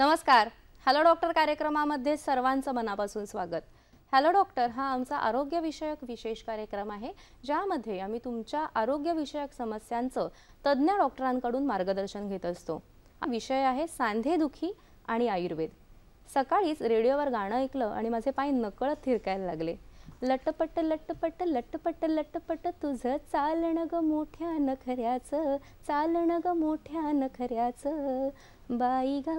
नमस्कार hello doctor कार्यक्रमामध्ये सर्वांचं मनापासून स्वागत हॅलो डॉक्टर हा आमचा आरोग्यविषयक विशेष कार्यक्रम आहे ज्यामध्ये आम्ही तुमच्या आरोग्यविषयक समस्यांचं तज्ज्ञ डॉक्टरांकडून मार्गदर्शन घेत असतो हा विषय आहे सांधेदुखी आणि आयुर्वेद सकाळीच रेडिओवर गाणं ऐकलं आणि माझे पाय नकळत थिरकायला लागले लटपट लटपट लटपट लटपट तुझं चालण ग मोठ्या नखऱ्याचं चालण ग मोठ्या नखऱ्याचं बाई गा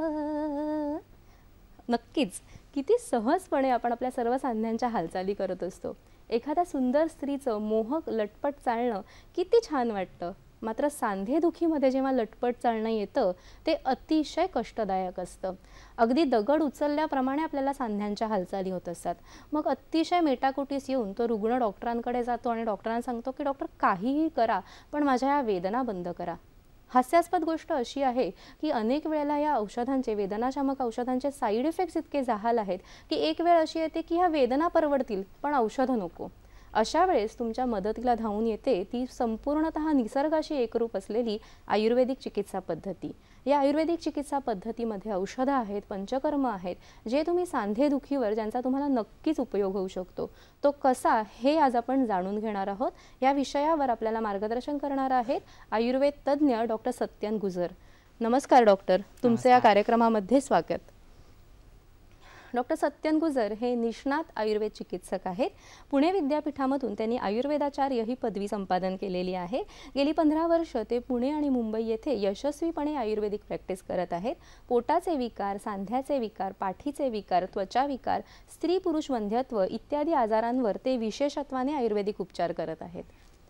नक्कीच किती सहजपणे आपण आपल्या सर्व सांध्यांच्या हालचाली करत असतो एखाद्या सुंदर स्त्रीचं मोहक लटपट चालणं किती छान वाटतं मात्र सांधेदुखीमध्ये जेव्हा लटपट चालणं येतं ते अतिशय कष्टदायक असतं अगदी दगड उचलल्याप्रमाणे आपल्याला सांध्यांच्या हालचाली होत असतात मग अतिशय मेटाकुटीस येऊन तो रुग्ण डॉक्टरांकडे जातो आणि डॉक्टरांना सांगतो की डॉक्टर काहीही करा पण माझ्या या वेदना बंद करा हास्यास्पद गोष्ट अशी आहे की अनेक वेळेला या औषधांचे वेदनाशामक औषधांचे साईड इफेक्ट्स इतके जहाल आहेत की एक वेळ अशी येते की ह्या वेदना परवडतील पण औषधं नको अशा वेळेस तुमच्या मदतीला धावून येते ती संपूर्णत निसर्गाशी एकरूप असलेली आयुर्वेदिक चिकित्सा पद्धती या आयुर्वेदिक चिकित्सा पद्धतीमध्ये औषधं आहेत पंचकर्म आहेत जे तुम्ही सांधेदुखीवर ज्यांचा तुम्हाला नक्कीच उपयोग होऊ शकतो तो कसा हे आज आपण जाणून घेणार आहोत या विषयावर आपल्याला मार्गदर्शन करणार आहेत आयुर्वेद तज्ज्ञ डॉक्टर सत्यन गुजर नमस्कार डॉक्टर तुमचं या कार्यक्रमामध्ये स्वागत डॉक्टर सत्यन गुजर हे निष्णात आयुर्वेद चिकित्सक आहेत पुणे विद्यापीठामधून त्यांनी आयुर्वेदाचार्य ही पदवी संपादन केलेली आहे गेली पंधरा वर्ष ते पुणे आणि मुंबई येथे यशस्वीपणे आयुर्वेदिक प्रॅक्टिस करत आहेत पोटाचे विकार सांध्याचे विकार पाठीचे विकार त्वचा विकार स्त्री पुरुष वंध्यत्व इत्यादी आजारांवर ते विशेषत्वाने आयुर्वेदिक उपचार करत आहेत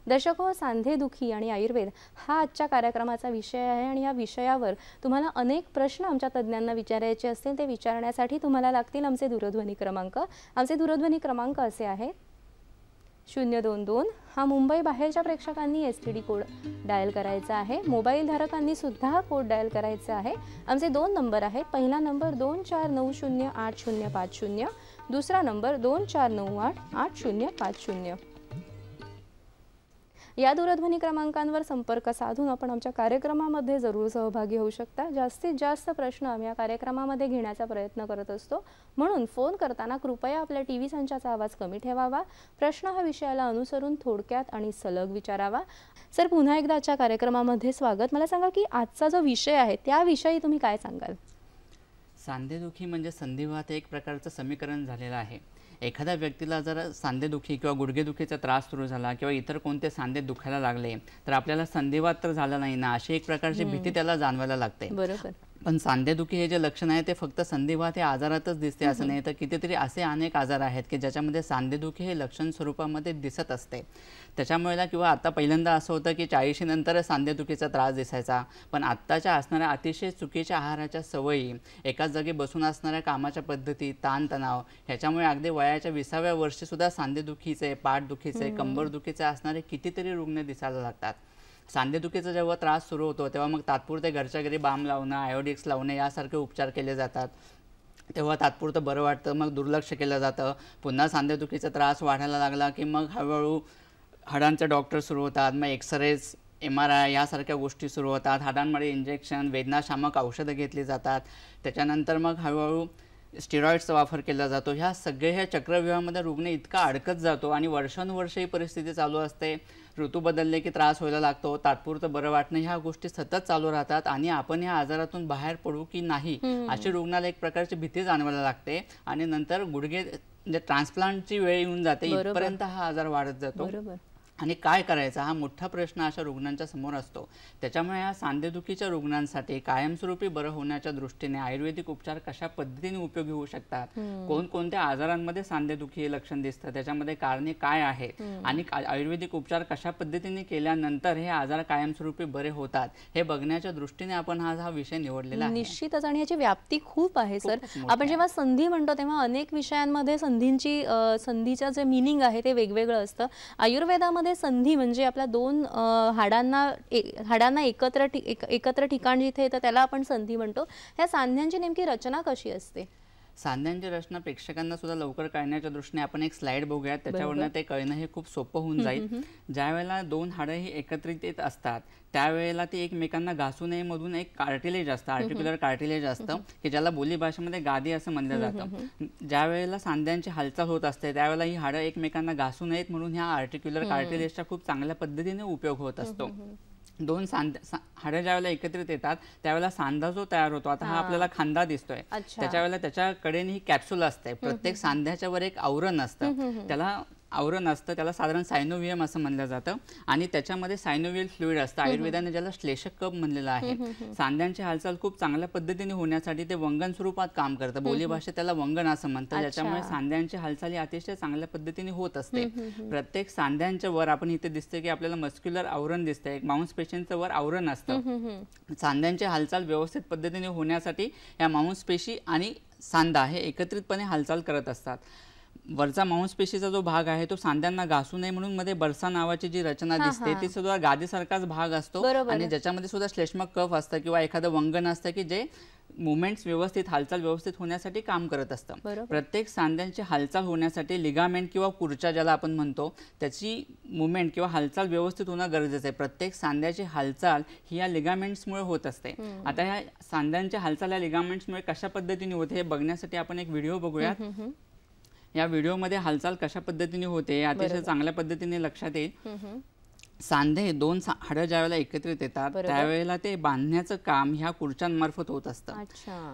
दर्शक सांधे दुखी आणि आयुर्वेद हा आजच्या कार्यक्रमाचा विषय आहे आणि या विषयावर तुम्हाला अनेक प्रश्न आमच्या तज्ज्ञांना विचारायचे असतील ते विचारण्यासाठी तुम्हाला लागतील आमचे दूरध्वनी क्रमांक आमचे दूरध्वनी क्रमांक असे आहे शून्य दोन दोन हा मुंबई बाहेरच्या प्रेक्षकांनी S T D code dial करायचा आहे मोबाईल धारकांनी सुद्धा हा कोड डायल करायचा आहे आमचे दोन नंबर आहेत पहिला नंबर दोन चार नऊ शून्य आठ शून्य पाच शून्य दुसरा नंबर दोन चार नऊ आठ आठ शून्य पाच शून्य या दूरध्वनी क्रमांकांवर संपर्क साधून आपण आमच्या कार्यक्रमामध्ये जरूर सहभागी होऊ शकता जास्तीत जास्त प्रश्न आम्ही या कार्यक्रमामध्ये घेण्याचा प्रयत्न करत असतो म्हणून फोन करताना कृपया आपल्या टी व्ही संचाचा आवाज कमी ठेवावा प्रश्न हा विषयाला अनुसरून थोडक्यात आणि सलग विचारावा सर पुन्हा एकदा आजच्या कार्यक्रमामध्ये स्वागत मला सांगा की आजचा जो विषय आहे त्याविषयी तुम्ही काय सांगाल सांधेदुखी म्हणजे संधिवात एक प्रकारचं समीकरण झालेलं आहे एखाद्या व्यक्तीला जर सांधेदुखी किंवा गुडघेदुखीचा त्रास सुरू झाला किंवा इतर कोणते सांधे दुखायला लागले तर आपल्याला संधिवात तर झाला नाही ना अशी एक प्रकारची हो. भीती त्याला जाणवायला लागते बरोबर पण सांधेदुखी हे जे लक्षण आहे ते फक्त संधिवात हे आजारातच दिसते असं नाही तर कितीतरी असे अनेक आजार आहेत की ज्याच्यामध्ये सांधेदुखी हे लक्षण स्वरूपामध्ये दिसत असते ना किंवा आत्ता पहिल्यांदा असं होतं की नंतर सांधेदुखीचा त्रास दिसायचा पण आत्ताच्या असणाऱ्या अतिशय चुकीच्या आहाराच्या सवयी एकाच जागी बसून असणाऱ्या कामाच्या पद्धती ताणतणाव ह्याच्यामुळे अगदी वयाच्या विसाव्या वर्षीसुद्धा सांधेदुखीचे पाठदुखीचे कंबरदुखीचे असणारे कितीतरी रुग्ण दिसायला लागतात सांधेदुखीचा जेव्हा त्रास सुरू होतो तेव्हा मग तात्पुरते घरच्या घरी बाम लावणं आयोडिक्स लावणे यासारखे उपचार केले जातात तेव्हा तात्पुरतं बरं वाटतं मग दुर्लक्ष केलं जातं पुन्हा सांधेदुखीचा त्रास वाढायला लागला की मग हळूहळू हाडांचे डॉक्टर सुरू होतात मग एक्सरेज एम आर आय यासारख्या गोष्टी सुरू होतात हाडांमध्ये इंजेक्शन वेदनाशामक औषधं घेतली जातात त्याच्यानंतर मग हळूहळू स्टिरॉइड्सचा वापर केला जातो ह्या सगळ्या ह्या चक्रव्यूहामध्ये रुग्ण इतका अडकत जातो आणि वर्षानुवर्ष ही परिस्थिती चालू असते ऋतू बदलले की त्रास व्हायला लागतो तात्पुरतं बरं वाटणं ह्या गोष्टी सतत चालू राहतात आणि आपण ह्या आजारातून बाहेर पडू की नाही अशी रुग्णाला एक प्रकारची भीती जाणवायला लागते आणि नंतर गुडघे म्हणजे ट्रान्सप्लांटची वेळ येऊन जाते इथपर्यंत हा आजार वाढत जातो आणि काय करायचा हा मोठा प्रश्न अशा रुग्णांच्या समोर असतो त्याच्यामुळे या सांधेदुखीच्या रुग्णांसाठी कायमस्वरूपी बरं होण्याच्या दृष्टीने आयुर्वेदिक उपचार कशा पद्धतीने उपयोगी होऊ शकतात कोणकोणत्या आजारांमध्ये सांधेदुखी हे लक्षण दिसतं त्याच्यामध्ये कारणे काय आहेत आणि आयुर्वेदिक उपचार कशा पद्धतीने केल्यानंतर हे आजार कायमस्वरूपी बरे होतात हे बघण्याच्या दृष्टीने आपण हा हा विषय निवडलेला आहे निश्चितच आणि याची व्याप्ती खूप आहे सर आपण जेव्हा संधी म्हणतो तेव्हा अनेक विषयांमध्ये संधींची संधीच्या जे मिनिंग आहे ते वेगवेगळं असतं आयुर्वेदामध्ये संधी म्हणजे आपल्या दोन हाडांना हाडांना एकत्र एकत्र ठिकाण जिथे येतं त्याला आपण संधी म्हणतो ह्या सांध्यांची नेमकी रचना कशी असते सांध्यांची रचना प्रेक्षकांना सुद्धा लवकर कळण्याच्या दृष्टीने आपण एक स्लाइड बघूयात त्याच्यावरनं ते कळणं हे खूप सोपं होऊन जाईल ज्या वेळेला दोन हाडं ही एकत्रित येत असतात त्यावेळेला ते एकमेकांना घासू नये मधून एक कार्टिलेज असतं आर्टिक्युलर कार्टिलेज असतं की ज्याला बोली भाषेमध्ये गादी असं म्हणलं जातं ज्या वेळेला सांध्यांची हालचाल होत असते त्यावेळेला ही हाडं एकमेकांना घासू नयेत म्हणून ह्या आर्टिक्युलर कार्टिलेजचा खूप चांगल्या पद्धतीने उपयोग होत असतो दोन सांद हाड्या ज्या वेळेला एकत्रित येतात त्यावेळेला सांधा जो तयार होतो आता हा आपल्याला खांदा दिसतोय त्याच्या वेळेला त्याच्या कडेने ही कॅप्सूल असते प्रत्येक सांध्याच्या वर एक आवरण असतं त्याला आवरण असतं त्याला साधारण सायनोवियम असं म्हणलं जातं आणि त्याच्यामध्ये सायनोवियल फ्लुईड असतं आयुर्वेदाने ज्याला श्लेषक कप म्हणलेला आहे सांध्यांची हालचाल खूप चांगल्या पद्धतीने होण्यासाठी ते वंगण स्वरूपात काम करतं बोली त्याला वंगण असं म्हणतात ज्याच्यामुळे सांध्यांची ही अतिशय चांगल्या पद्धतीने होत असते प्रत्येक सांध्यांच्या वर आपण इथे दिसतं की आपल्याला मस्क्युलर आवरण दिसतं एक माउंस पेशींचं वर आवरण असतं सांध्यांची हालचाल व्यवस्थित पद्धतीने होण्यासाठी या माउंस पेशी आणि सांधा हे एकत्रितपणे हालचाल करत असतात वरचा मांसपेशीचा जो भाग आहे तो सांध्यांना घासू नये म्हणून मध्ये बरसा नावाची जी रचना दिसते ती सुद्धा गादीसारखाच भाग असतो आणि ज्याच्यामध्ये सुद्धा श्लेष्म कफ असतं किंवा एखादं वंगण असतं की जे मुवमेंट्स व्यवस्थित हालचाल व्यवस्थित होण्यासाठी काम करत असतं प्रत्येक सांध्यांची हालचाल होण्यासाठी लिगामेंट किंवा कुर्चा ज्याला आपण म्हणतो त्याची मुवमेंट किंवा हालचाल व्यवस्थित होणं गरजेचं आहे प्रत्येक सांध्याची हालचाल ही या लिगामेंट्समुळे होत असते आता ह्या सांध्यांची हालचाल या लिगामेंट्समुळे कशा पद्धतीने होते हे बघण्यासाठी आपण एक व्हिडिओ बघूयात या मध्ये हालचाल कशा पद्धतीने होते अतिशय चांगल्या पद्धतीने लक्षात येईल सांधे दोन हाडं ज्यावेळेला एकत्रित येतात त्यावेळेला ते बांधण्याचं काम ह्या खुर्च्यांमार्फत होत असतं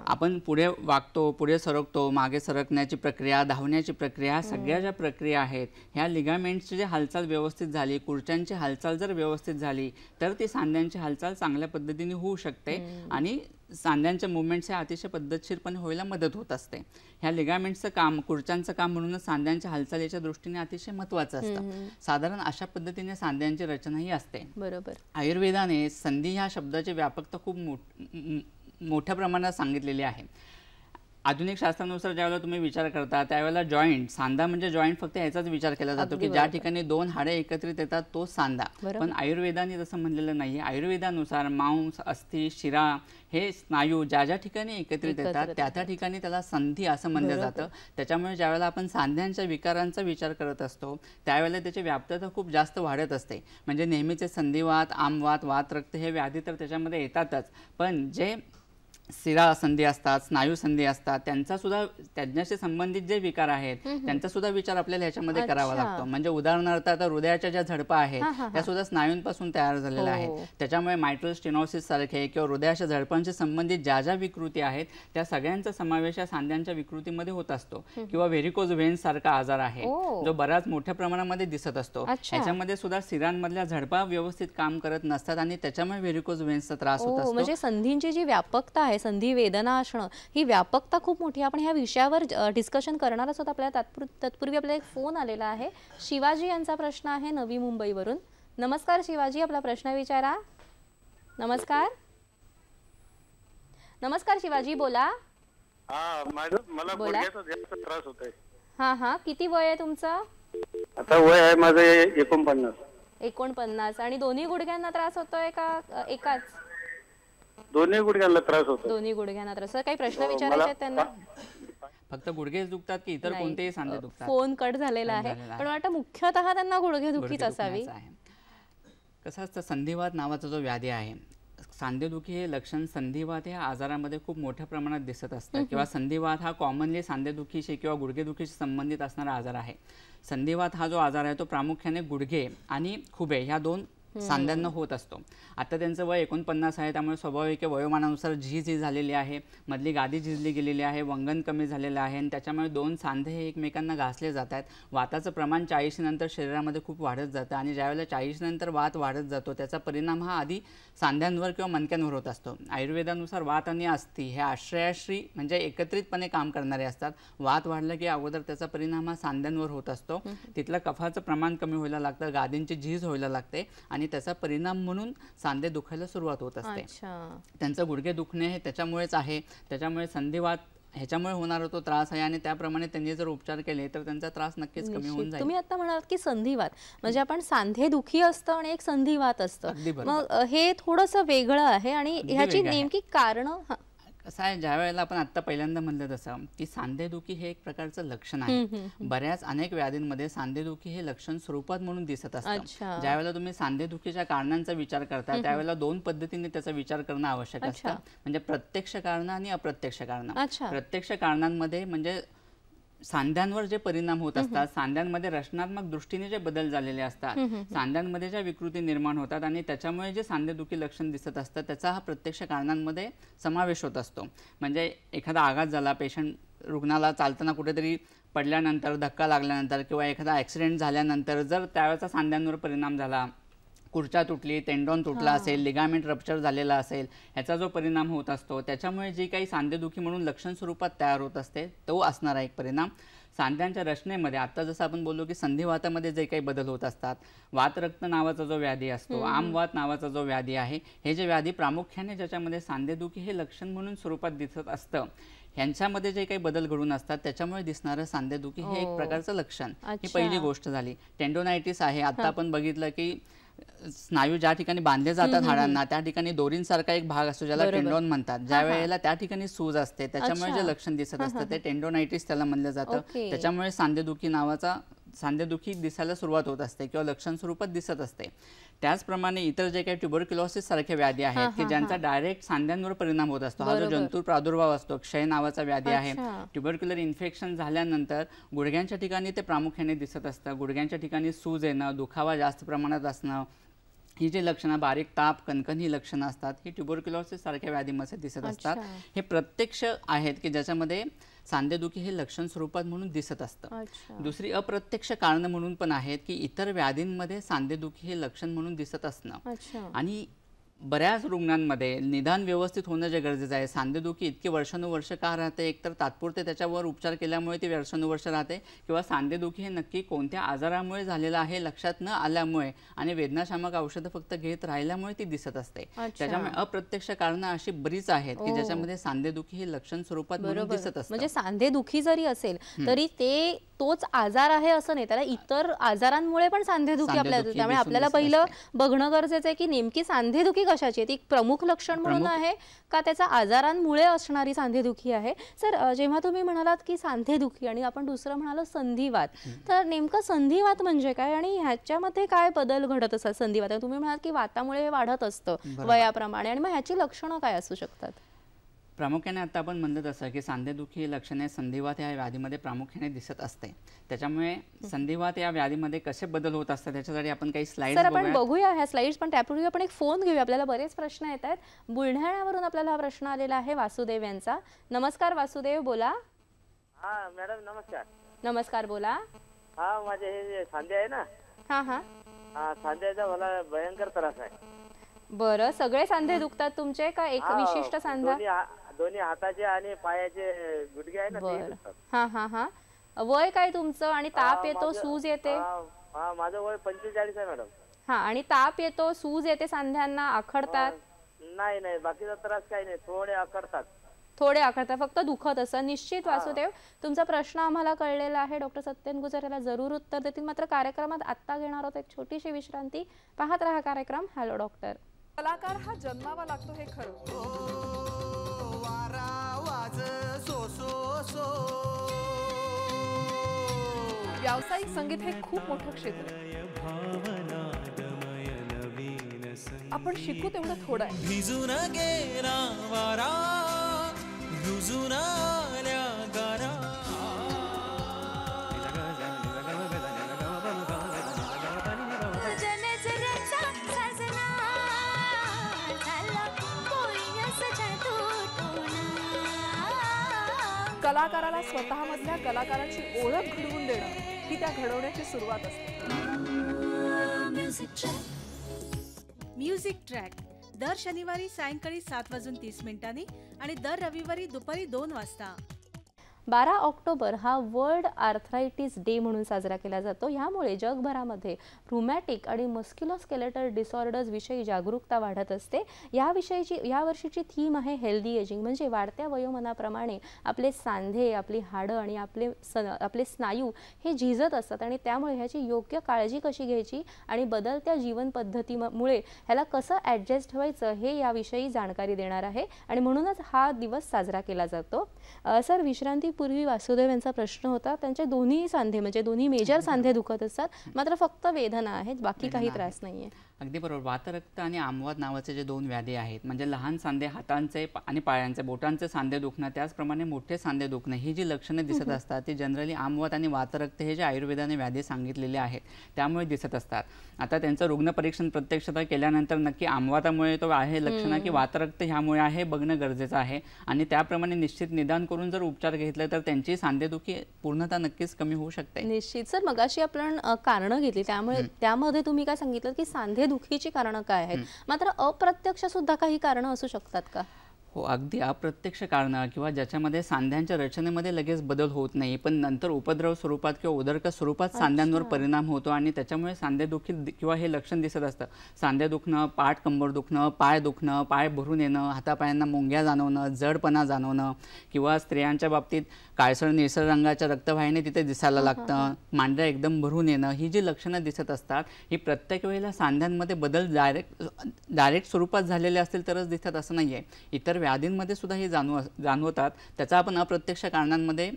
आपण पुढे वागतो पुढे सरकतो मागे सरकण्याची प्रक्रिया धावण्याची प्रक्रिया सगळ्या ज्या प्रक्रिया आहेत ह्या लिगामेंट्सची जी हालचाल व्यवस्थित झाली खुर्च्यांची हालचाल जर व्यवस्थित झाली तर ती सांध्यांची हालचाल चांगल्या पद्धतीने होऊ शकते आणि सांध्यांच्या मुवमेंट्स ह्या अतिशय पद्धतशीरपणे होयला मदत होत असते ह्या लिगामेंटचं काम खुर्च्यांचं काम म्हणूनच सांध्यांच्या हालचालीच्या दृष्टीने अतिशय महत्वाचं असतं साधारण अशा पद्धतीने सांध्यांची रचना ही असते बरोबर आयुर्वेदाने संधी ह्या शब्दाची व्यापकता खूप मोठ्या प्रमाणात सांगितलेली आहे आधुनिक शास्त्रानुसार ज्यावेळेला तुम्ही विचार करता त्यावेळेला जॉईंट सांधा म्हणजे जॉईंट फक्त याचाच विचार केला जातो की ज्या ठिकाणी दोन हाडे एकत्रित येतात तो सांधा पण आयुर्वेदाने तसं म्हणलेलं नाही आयुर्वेदानुसार मांस अस्थि शिरा हे स्नायू ज्या ज्या ठिकाणी एकत्रित येतात त्या त्या ठिकाणी त्याला संधी असं म्हणलं जातं त्याच्यामुळे ज्यावेळेला आपण सांध्यांच्या विकारांचा विचार करत असतो त्यावेळेला त्याची व्याप्तता खूप जास्त वाढत असते म्हणजे नेहमीचे संधिवात आमवात वात रक्त हे व्याधी तर त्याच्यामध्ये येतातच पण जे शिरा संधी असतात स्नायू संधी असतात त्यांचा सुद्धा त्यांच्याशी संबंधित जे विकार आहेत त्यांचा सुद्धा विचार आपल्याला ह्याच्यामध्ये करावा लागतो म्हणजे उदाहरणार्थ आता हृदयाच्या ज्या झडपा आहेत त्या सुद्धा स्नायूंपासून तयार झालेल्या आहेत हो. त्याच्यामुळे मायट्रल स्टिनॉसिस सारखे किंवा हृदयाच्या झडपांशी संबंधित ज्या ज्या विकृती आहेत त्या सगळ्यांचा समावेश या सांध्यांच्या विकृतीमध्ये होत असतो किंवा व्हेरिकोज व्हेन्स सारखा आजार आहे हो. जो बऱ्याच मोठ्या प्रमाणामध्ये दिसत असतो त्याच्यामध्ये सुद्धा सिरांमधल्या झडपा व्यवस्थित काम करत नसतात आणि त्याच्यामुळे व्हेरिकोज व्हेन्सचा त्रास होत हो, असतो म्हणजे संधींची जी व्यापकता आहे संधी वेदना असणं ही व्यापकता खूप मोठी आपण ह्या विषयावर डिस्कशन करणार आहोत आपल्याला तात्पुर तत्पूर्वी आपल्याला एक फोन आलेला आहे शिवाजी यांचा प्रश्न आहे नवी मुंबईवरून नमस्कार शिवाजी आपला प्रश्न विचारा नमस्कार नमस्कार शिवाजी बोला मला त्रास होत आहे हा हा किती वय आहे तुमचं आता वय आहे माझं एकोणपन्नास एकोणपन्नास आणि दोन्ही गुडघ्यांना त्रास होतोय का एकाच दोन्ही गुडघ्यांना त्रास होतो दोन्ही गुडघ्यांना त्रास काही प्रश्न हो, विचारायचे त्यांना फक्त गुडघेच दुखतात की इतर कोणतेही सांधे दुखतात फोन कट झालेला आहे पण वाटतं मुख्यतः त्यांना गुडघे दुखीच असावी कसं असतं संधिवात नावाचा जो व्याधी आहे सांधेदुखी हे लक्षण संधिवात या आजारामध्ये खूप मोठ्या प्रमाणात दिसत असतं किंवा संधिवात हा कॉमनली सांधेदुखीशी किंवा गुडघेदुखीशी संबंधित असणारा आजार आहे संधिवात हा जो आजार आहे तो प्रामुख्याने गुडघे आणि खुबे ह्या दोन सांध्यांना होत असतो आता त्यांचं वय एकोणपन्नास आहे त्यामुळे स्वाभाविक वयोमानानुसार झी झी झालेली आहे मधली गादी झिजली गेलेली आहे वंगन कमी झालेलं आहे आणि त्याच्यामुळे दोन सांधे हे एकमेकांना घासले जात आहेत वाताचं प्रमाण चाळीस नंतर शरीरामध्ये खूप वाढत जातं आणि ज्यावेळेला चाळीस नंतर वात वाढत जातो त्याचा परिणाम हा आधी सांध्यांवर किंवा मनक्यांवर होत असतो आयुर्वेदानुसार वात आणि अस्थि हे आश्रयाश्री म्हणजे एकत्रितपणे काम करणारे असतात वात वाढलं की अगोदर त्याचा परिणाम हा सांध्यांवर होत असतो तिथलं कफाचं प्रमाण कमी व्हायला लागतं गादींची झीज व्हायला लागते आणि त्याचा परिणाम म्हणून सांधे दुखायला सुरुवात होत असते त्यांचं गुडघे दुखणे हे त्याच्यामुळेच आहे त्याच्यामुळे संधिवात ह्याच्यामुळे होणार तो त्रास आहे आणि त्याप्रमाणे त्यांनी जर उपचार केले तर त्यांचा त्रास नक्कीच कमी होऊन जाईल तुम्ही आता म्हणाल की संधिवात म्हणजे आपण सांधे दुखी असतं आणि एक संधिवात असतं मग हे थोडस वेगळं आहे आणि ह्याची नेमकी कारण असं आहे ज्या वेळेला आपण आता पहिल्यांदा म्हणलं तसं की सांधेदुखी हे एक प्रकारचं लक्षण आहे बऱ्याच अनेक व्याधींमध्ये सांधेदुखी हे लक्षण स्वरूपात म्हणून दिसत असतं वेळेला तुम्ही सांधेदुखीच्या कारणांचा विचार करता त्यावेळेला दोन पद्धतीने त्याचा विचार करणं आवश्यक असतं म्हणजे प्रत्यक्ष कारण आणि अप्रत्यक्ष कारण प्रत्यक्ष कारणांमध्ये म्हणजे सांध्यांवर जे परिणाम होत असतात सांध्यांमध्ये रचनात्मक दृष्टीने जे बदल झालेले असतात सांध्यांमध्ये ज्या विकृती निर्माण होतात आणि त्याच्यामुळे जे सांधेदुखी लक्षण दिसत असतात त्याचा हा प्रत्यक्ष कारणांमध्ये समावेश होत असतो म्हणजे एखादा आघात झाला पेशंट रुग्णाला चालताना कुठेतरी पडल्यानंतर धक्का लागल्यानंतर किंवा एखादा ॲक्सिडेंट झाल्यानंतर जर त्यावेळेचा सांध्यांवर परिणाम झाला खुर्च्या तुटली टेंडॉन तुटला असेल लिगामेंट रप्चर झालेला असेल ह्याचा जो परिणाम होत असतो त्याच्यामुळे जी काही सांधेदुखी म्हणून लक्षण स्वरूपात तयार होत असते तो असणारा एक परिणाम सांध्यांच्या रचनेमध्ये आता जसं आपण बोललो की संधिवातामध्ये जे काही बदल होत असतात वातरक्त नावाचा जो व्याधी असतो आमवात नावाचा जो व्याधी आहे हे जे व्याधी प्रामुख्याने ज्याच्यामध्ये सांधेदुखी हे लक्षण म्हणून स्वरूपात दिसत असतं ह्यांच्यामध्ये जे काही बदल घडून असतात त्याच्यामुळे दिसणारं सांधेदुखी हे एक हो. प्रकारचं लक्षण ही पहिली गोष्ट झाली टेंडोनायटिस आहे आता आपण बघितलं की स्नायू ज्या ठिकाणी बांधले जातात हाडांना त्या ठिकाणी दोरींसारखा एक भाग असतो ज्याला टेंडॉन म्हणतात ज्या वेळेला त्या ठिकाणी सूज असते त्याच्यामुळे जे लक्षण दिसत असतं ते टेंडोनायटिस त्याला म्हणलं जातं त्याच्यामुळे सांधेदुखी नावाचा सांध्यादुखी दिसायला सुरुवात होत असते किंवा लक्षण स्वरूपात दिसत असते त्याचप्रमाणे इतर जे काही ट्युबरक्युलॉसिस सारख्या व्याधी आहेत की ज्यांचा डायरेक्ट सांध्यांवर परिणाम होत असतो हा जो जंतू प्रादुर्भाव असतो क्षय नावाचा व्याधी आहे ट्युबरक्युलर इन्फेक्शन झाल्यानंतर गुडघ्यांच्या ठिकाणी ते प्रामुख्याने दिसत असतं गुडघ्यांच्या ठिकाणी सूज येणं दुखावा जास्त प्रमाणात असणं ही जी लक्षणं बारीक ताप कणकण ही लक्षणं असतात ही ट्युबरक्युलॉसिस सारख्या व्याधीमध्ये दिसत असतात हे प्रत्यक्ष आहेत की ज्याच्यामध्ये सांधेदुखी हे लक्षण स्वरूपात म्हणून दिसत असतं दुसरी अप्रत्यक्ष कारण म्हणून पण आहेत की इतर व्याधींमध्ये सांधेदुखी हे लक्षण म्हणून दिसत असणं आणि बऱ्याच रुग्णांमध्ये निदान व्यवस्थित होणं जे गरजेचं आहे सांधेदुखी इतकी वर्षानुवर्ष का राहते एकतर तात्पुरते त्याच्यावर उपचार केल्यामुळे ती वर्षानुवर्ष राहते किंवा सांधेदुखी हे नक्की कोणत्या आजारामुळे झालेलं आहे लक्षात न आल्यामुळे आणि वेदनाशामक औषधं फक्त घेत राहिल्यामुळे ती दिसत असते त्याच्यामुळे अप्रत्यक्ष कारणं अशी बरीच आहेत की ज्याच्यामध्ये सांधेदुखी हे लक्षण स्वरूपात दिसत असते म्हणजे सांधेदुखी जरी असेल तरी ते तोच आजार आहे असं नाही त्याला इतर आजारांमुळे पण सांधेदुखी आपल्या त्यामुळे आपल्याला पहिलं बघणं गरजेचं आहे की नेमकी सांधेदुखी कशाची आहे ती प्रमुख लक्षण म्हणून आहे का त्याचा आजारांमुळे असणारी सांधेदुखी आहे सर जेव्हा तुम्ही म्हणालात की सांधेदुखी आणि आपण दुसरं म्हणालो संधिवात तर नेमकं संधिवात म्हणजे काय आणि ह्याच्यामध्ये काय बदल घडत असतात संधिवात तुम्ही म्हणाल की वातामुळे वाढत असतं वयाप्रमाणे आणि मग ह्याची लक्षणं काय असू शकतात प्रामुख्याने आता आपण म्हणत तसं की सांधेदुखी ही लक्षणे संधिवात या व्याधीमध्ये प्रामुख्याने दिसत असते त्याच्यामुळे संधिवात या व्याधीमध्ये कसे बदल होत असतात त्याच्यासाठी आपण काही स्लाइड आपण बघूया ह्या स्लाइड्स पण त्यापूर्वी आपण एक फोन घेऊया आपल्याला बरेच प्रश्न येत आहेत बुलढाण्यावरून आपल्याला हा प्रश्न आलेला आहे वासुदेव यांचा नमस्कार वासुदेव बोला हा मॅडम नमस्कार नमस्कार बोला हा माझे हे सांधे आहे ना हा हा हा सांध्याचा मला भयंकर त्रास आहे बरं सगळे सांधे दुखतात तुमचे का एक विशिष्ट सांधा दोन्ही हाताचे आणि पायाचे गुडघे आहे ना वय काय तुमचं आणि ताप येतो सूज येते माझं वय पंचेचाळीस आहे मॅडम हा आणि ताप येतो सूज येते सांध्यांना आखडतात नाही नाही बाकीचा त्रास काही नाही थोडे आखडतात थोडे आखडतात फक्त दुखत असं निश्चित वासुदेव तुमचा प्रश्न आम्हाला कळलेला आहे डॉक्टर सत्यन गुजर याला जरूर उत्तर देतील मात्र कार्यक्रमात आता घेणार होत एक छोटीशी विश्रांती पाहत राहा कार्यक्रम हॅलो डॉक्टर कलाकार हा जन्मावा लागतो हे खरं व्यावसायिक संगीत हे खूप मोठं क्षेत्र आपण शिकू तेवढं थोडं आहे कलाकाराला स्वतःमधल्या कलाकाराची ओळख घडवून देणं ही त्या घडवण्याची सुरुवात असते म्युझिक ट्रॅक दर शनिवारी सायंकाळी सात वाजून तीस मिनिटांनी आणि दर रविवारी दुपारी दोन वाजता बारा ऑक्टोबर हा वर्ल्ड आर्थरायटिस डे म्हणून साजरा केला जातो ह्यामुळे जगभरामध्ये रुमॅटिक आणि मस्क्युलोस्केलेटर डिसऑर्डर्स विषयी जागरूकता वाढत असते याविषयीची वर्षीची थीम आहे हेल्दी एजिंग म्हणजे वाढत्या वयोमनाप्रमाणे आपले सांधे आपली हाडं आणि आपले सन आपले स्नायू हे झिजत असतात आणि त्यामुळे ह्याची योग्य काळजी कशी घ्यायची आणि बदलत्या जीवन पद्धतीमुळे ह्याला कसं ॲडजस्ट व्हायचं हे याविषयी जाणकारी देणार आहे आणि म्हणूनच हा दिवस साजरा केला जातो सर विश्रांती पूर्वी वासुदेव यांचा प्रश्न होता त्यांचे दोन्ही सांधे म्हणजे दोन्ही मेजर सांधे दुखत असतात मात्र फक्त वेदना आहेत बाकी काही त्रास नाहीये अगदी बरोबर वातरक्त आणि आमवात नावाचे जे दोन व्याधी आहेत म्हणजे लहान सांधे हातांचे आणि पायांचे बोटांचे सांधे दुखणं त्याचप्रमाणे मोठे सांधे दुखणं ही जी लक्षणे दिसत असतात ती जनरली आमवात आणि वातरक्त हे जे आयुर्वेदाने व्याधी सांगितलेले आहेत त्यामुळे दिसत असतात आता त्यांचं रुग्ण परीक्षण प्रत्यक्षता केल्यानंतर नक्की आमवादामुळे तो आहे लक्षणं की वातरक्त ह्यामुळे आहे बघणं गरजेचं आहे आणि त्याप्रमाणे निश्चित निदान करून जर उपचार घेतले तर त्यांची सांधेदुखी पूर्णता नक्कीच कमी होऊ शकते निश्चित सर मगाशी आपण कारणं घेतली त्यामुळे त्यामध्ये तुम्ही काय सांगितलं की सांधेदुखीची कारणं काय आहेत मात्र अप्रत्यक्ष सुद्धा काही कारण असू शकतात का हो अगदी अप्रत्यक्ष कारणं किंवा ज्याच्यामध्ये सांध्यांच्या रचनेमध्ये लगेच बदल होत नाही पण नंतर उपद्रव स्वरूपात किंवा उदरक स्वरूपात सांध्यांवर परिणाम होतो आणि त्याच्यामुळे सांधेदुखी किंवा हे लक्षण दिसत असतं सांधे दुखणं पाठ कंबर दुखणं पाय दुखणं पाय भरून येणं हातापायांना मुंग्या जाणवणं जडपणा जाणवणं किंवा स्त्रियांच्या बाबतीत काळसर निळसर रंगाच्या रक्तवाहिनी तिथे दिसायला लागतं मांड्या एकदम भरून येणं ही जी लक्षणं दिसत असतात ही प्रत्येक वेळेला सांध्यांमध्ये बदल डायरेक्ट डायरेक्ट स्वरूपात झालेले असतील तरच दिसतात असं नाही आहे इतर व्याधींमध्ये सुद्धा हे जाणव जाणवतात त्याचा आपण अप्रत्यक्ष कारणांमध्ये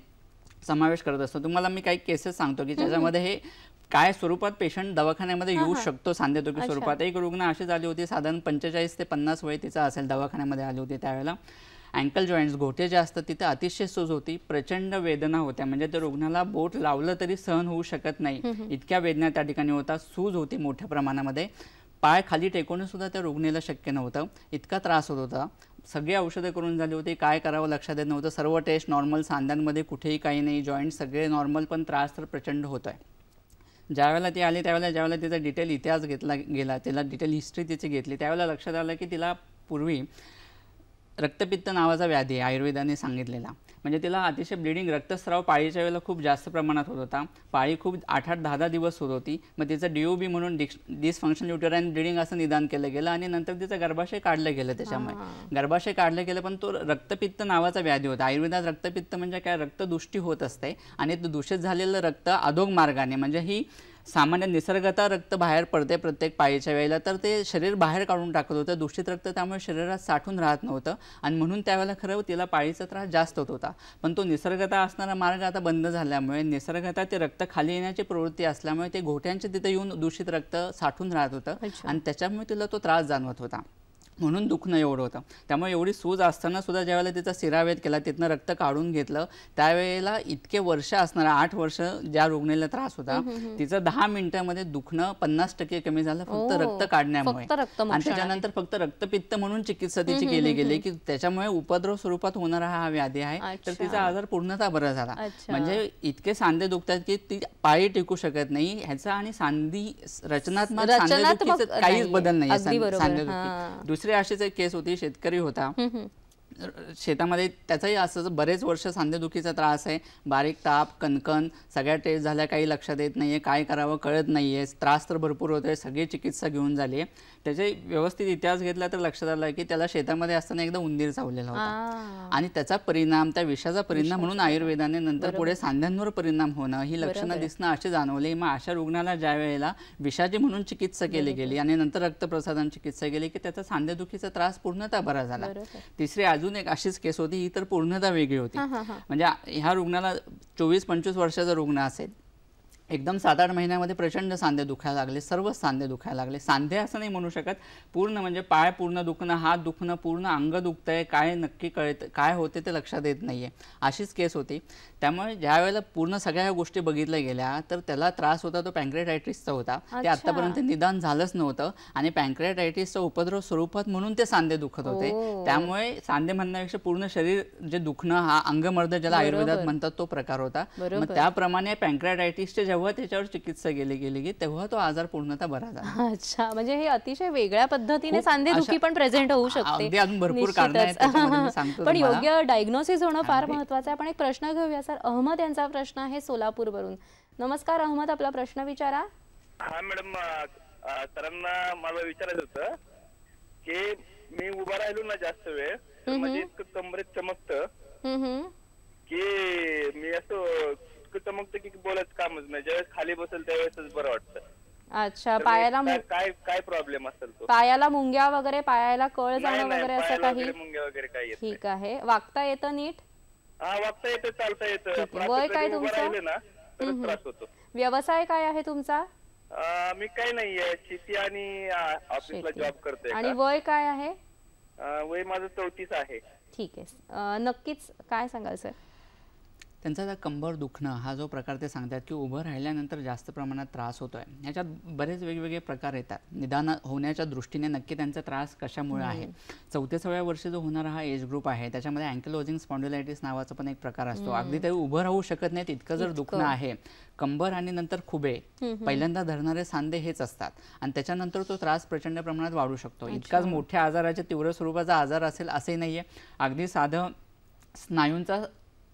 समावेश करत असतो तुम्हाला मी काही केसेस सांगतो की ज्याच्यामध्ये हे काय स्वरूपात पेशंट दवाखान्यामध्ये येऊ शकतो सांधेदुखी स्वरूपात एक रुग्ण अशी झाली होती साधारण पंचेचाळीस ते पन्नास वय तिचा असेल दवाखान्यामध्ये आली होती त्यावेळेला अँकल जॉईंट्स घोटे जे असतात तिथे अतिशय सूज होती प्रचंड वेदना होत्या म्हणजे त्या रुग्णाला बोट लावलं तरी सहन होऊ शकत नाही इतक्या वेदना त्या ठिकाणी होता सूज होती मोठ्या प्रमाणामध्ये पाय खाली टेकवणं सुद्धा त्या रुग्णाला शक्य नव्हतं इतका त्रास होत होता सगळी औषधं करून झाली होती काय करावं लक्षात येत नव्हतं सर्व टेस्ट नॉर्मल सांध्यांमध्ये कुठेही काही नाही जॉईंट सगळे नॉर्मल पण त्रास तर प्रचंड होत आहे ज्यावेळेला ती आली त्यावेळेला ज्यावेळेला तिचा डिटेल इतिहास घेतला गेला तिला डिटेल हिस्ट्री तिची घेतली त्यावेळेला लक्षात आलं की तिला पूर्वी रक्तपित्त नावाचा व्याधी आहे आयुर्वेदाने सांगितलेला म्हणजे तिला अतिशय ब्लिडिंग रक्तस्राव पाळीच्या वेळेला खूप जास्त प्रमाणात होत होता पाळी खूप आठ आठ दहा दहा दिवस होत होती मग तिचं डीओबी म्हणून डिक्स डिसफंक्शन युटराईन ब्लिडिंग असं निदान केलं गेलं आणि नंतर तिचं गर्भाशय काढलं गेलं त्याच्यामुळे गर्भाशय काढलं गेलं पण तो रक्तपित्त नावाचा व्याधी होता आयुर्वेदात रक्तपित्त म्हणजे काय रक्तदुष्टी होत असते आणि दूषित झालेलं रक्त अधोग मार्गाने म्हणजे ही सामान्य निसर्गता रक्त बाहेर पडते प्रत्येक पाळीच्या वेळेला तर ते शरीर बाहेर काढून टाकत होतं दूषित रक्त त्यामुळे शरीरात साठून राहत नव्हतं आणि म्हणून त्यावेळेला खरं हो, तिला पाळीचा त्रास जास्त होत होता पण तो निसर्गता असणारा मार्ग आता बंद झाल्यामुळे निसर्गता ते रक्त खाली येण्याची प्रवृत्ती असल्यामुळे ते घोट्यांच्या तिथे येऊन दूषित रक्त साठून राहत होतं आणि त्याच्यामुळे तिला तो त्रास जाणवत होता म्हणून दुखणं एवढं होतं त्यामुळे एवढी सूज असताना सुद्धा ज्यावेळेला तिचा सिरावेद केला तिथनं रक्त काढून घेतलं त्यावेळेला इतके वर्ष असणारा आठ वर्ष ज्या रुग्णाला त्रास होता तिचं दहा मिनिटांमध्ये दुखणं पन्नास टक्के कमी झालं फक्त रक्त काढण्यामुळे आणि त्याच्यानंतर फक्त रक्तपित्त म्हणून चिकित्सा तिची केली गेली की त्याच्यामुळे उपद्रव स्वरूपात होणारा हा व्याधी आहे तर तिचा आजार पूर्णतः बरा झाला म्हणजे इतके सांधे दुखतात की ती पायी टिकू शकत नाही ह्याचा आणि सांधी रचनात्मक काहीच बदल नाही दुसरी दुसरी अशीच एक केस होती शेतकरी होता शेतामध्ये त्याचाही असं बरेच वर्ष सांधेदुखीचा त्रास आहे बारीक ताप कणकण सगळ्या टेस्ट झाल्या काही लक्षात येत नाही आहे काय करावं कळत नाही आहे त्रास तर भरपूर होतोय सगळी चिकित्सा घेऊन झाली त्याचे व्यवस्थित इतिहास घेतला तर लक्षात आला की त्याला शेतामध्ये असताना एकदा उंदीर चावलेला होता आणि त्याचा परिणाम त्या विषाचा परिणाम म्हणून आयुर्वेदाने नंतर पुढे सांध्यांवर परिणाम होणं ही लक्षणं दिसणं असे जाणवले मग अशा रुग्णाला ज्या वेळेला विषाची म्हणून चिकित्सा केली गेली आणि नंतर रक्तप्रसादान चिकित्सा केली की त्याचा सांध्यादुखीचा त्रास पूर्णतः बरा झाला तिसरी अजून एक अशीच केस होती ही तर पूर्णतः वेगळी होती म्हणजे ह्या रुग्णाला चोवीस पंचवीस वर्षाचा रुग्ण असेल एकदम सात आठ महिन्यामध्ये प्रचंड सांधे दुखायला लागले सर्वच सांधे दुखायला लागले सांधे असं नाही म्हणू शकत पूर्ण म्हणजे पाय पूर्ण दुखणं हात दुखणं पूर्ण अंग दुखतंय काय नक्की कळत काय होते ते लक्षात येत नाही आहे अशीच केस होती त्यामुळे ज्या वेळेला पूर्ण सगळ्या ह्या गोष्टी बघितल्या गेल्या तर त्याला त्रास होता तो पँक्रेटायटिसचा होता ते आतापर्यंत निदान झालंच नव्हतं आणि पँक्रेटायटिसचा उपद्रव स्वरूपात म्हणून ते सांधे दुखत होते हो. त्यामुळे सांधे म्हणण्यापेक्षा पूर्ण शरीर जे दुखणं हा अंगमर्द ज्याला आयुर्वेदात म्हणतात तो प्रकार होता मग त्याप्रमाणे पँक्रेटायटिसचे जेव्हा त्याच्यावर चिकित्सा केली गेली तेव्हा तो आजार पूर्णतः बरा झाला अच्छा म्हणजे हे अतिशय वेगळ्या पद्धतीने सांधे दुखी पण प्रेझेंट होऊ शकते अजून भरपूर कारण पण योग्य डायग्नोसिस होणं फार महत्वाचं आहे आपण एक प्रश्न घेऊया अहमद यांचा प्रश्न आहे सोलापूर वरून नमस्कार अहमद आपला प्रश्न विचारा हा मॅडम सरांना मला विचारायचं होतं की मी उभा राहिलो ना जास्त वेळ म्हणजे कमरेत चमकतं की मी असो इतकं चमकतं की बोलत ज्यावेळेस खाली बसेल त्यावेळेस बरं वाटत अच्छा पायाला काय काय प्रॉब्लेम असेल पायाला मुंग्या वगैरे पायाला कळ जाणं वगैरे असं काही ठीक आहे वागता येतं नीट वागता चालता वय काय तुम्ही ना व्यवसाय काय आहे तुमचा मी काही नाहीये शेती आणि ऑफिसला जॉब करते आणि वय काय आहे वय माझं चौतीस आहे ठीक आहे नक्कीच काय सांगाल सर त्यांचा आता कंबर दुखणं हा जो प्रकार ते सांगतात की उभं राहिल्यानंतर जास्त प्रमाणात त्रास होतो आहे ह्याच्यात बरेच वेगवेगळे प्रकार येतात निदान होण्याच्या दृष्टीने नक्की त्यांचा त्रास कशामुळे आहे चौथ्या सव्या वर्षी जो होणारा हा एज ग्रुप आहे त्याच्यामध्ये अँकिलोजिंग स्पॉन्ड्युलायटिस नावाचा पण एक प्रकार असतो अगदी ते उभं राहू शकत नाहीत इतकं जर दुखणं आहे कंबर आणि नंतर खुबे पहिल्यांदा धरणारे सांधे हेच असतात आणि त्याच्यानंतर तो त्रास प्रचंड प्रमाणात वाढू शकतो इतकाच मोठ्या आजाराच्या तीव्र स्वरूपाचा आजार असेल असे नाहीये अगदी साधं स्नायूंचा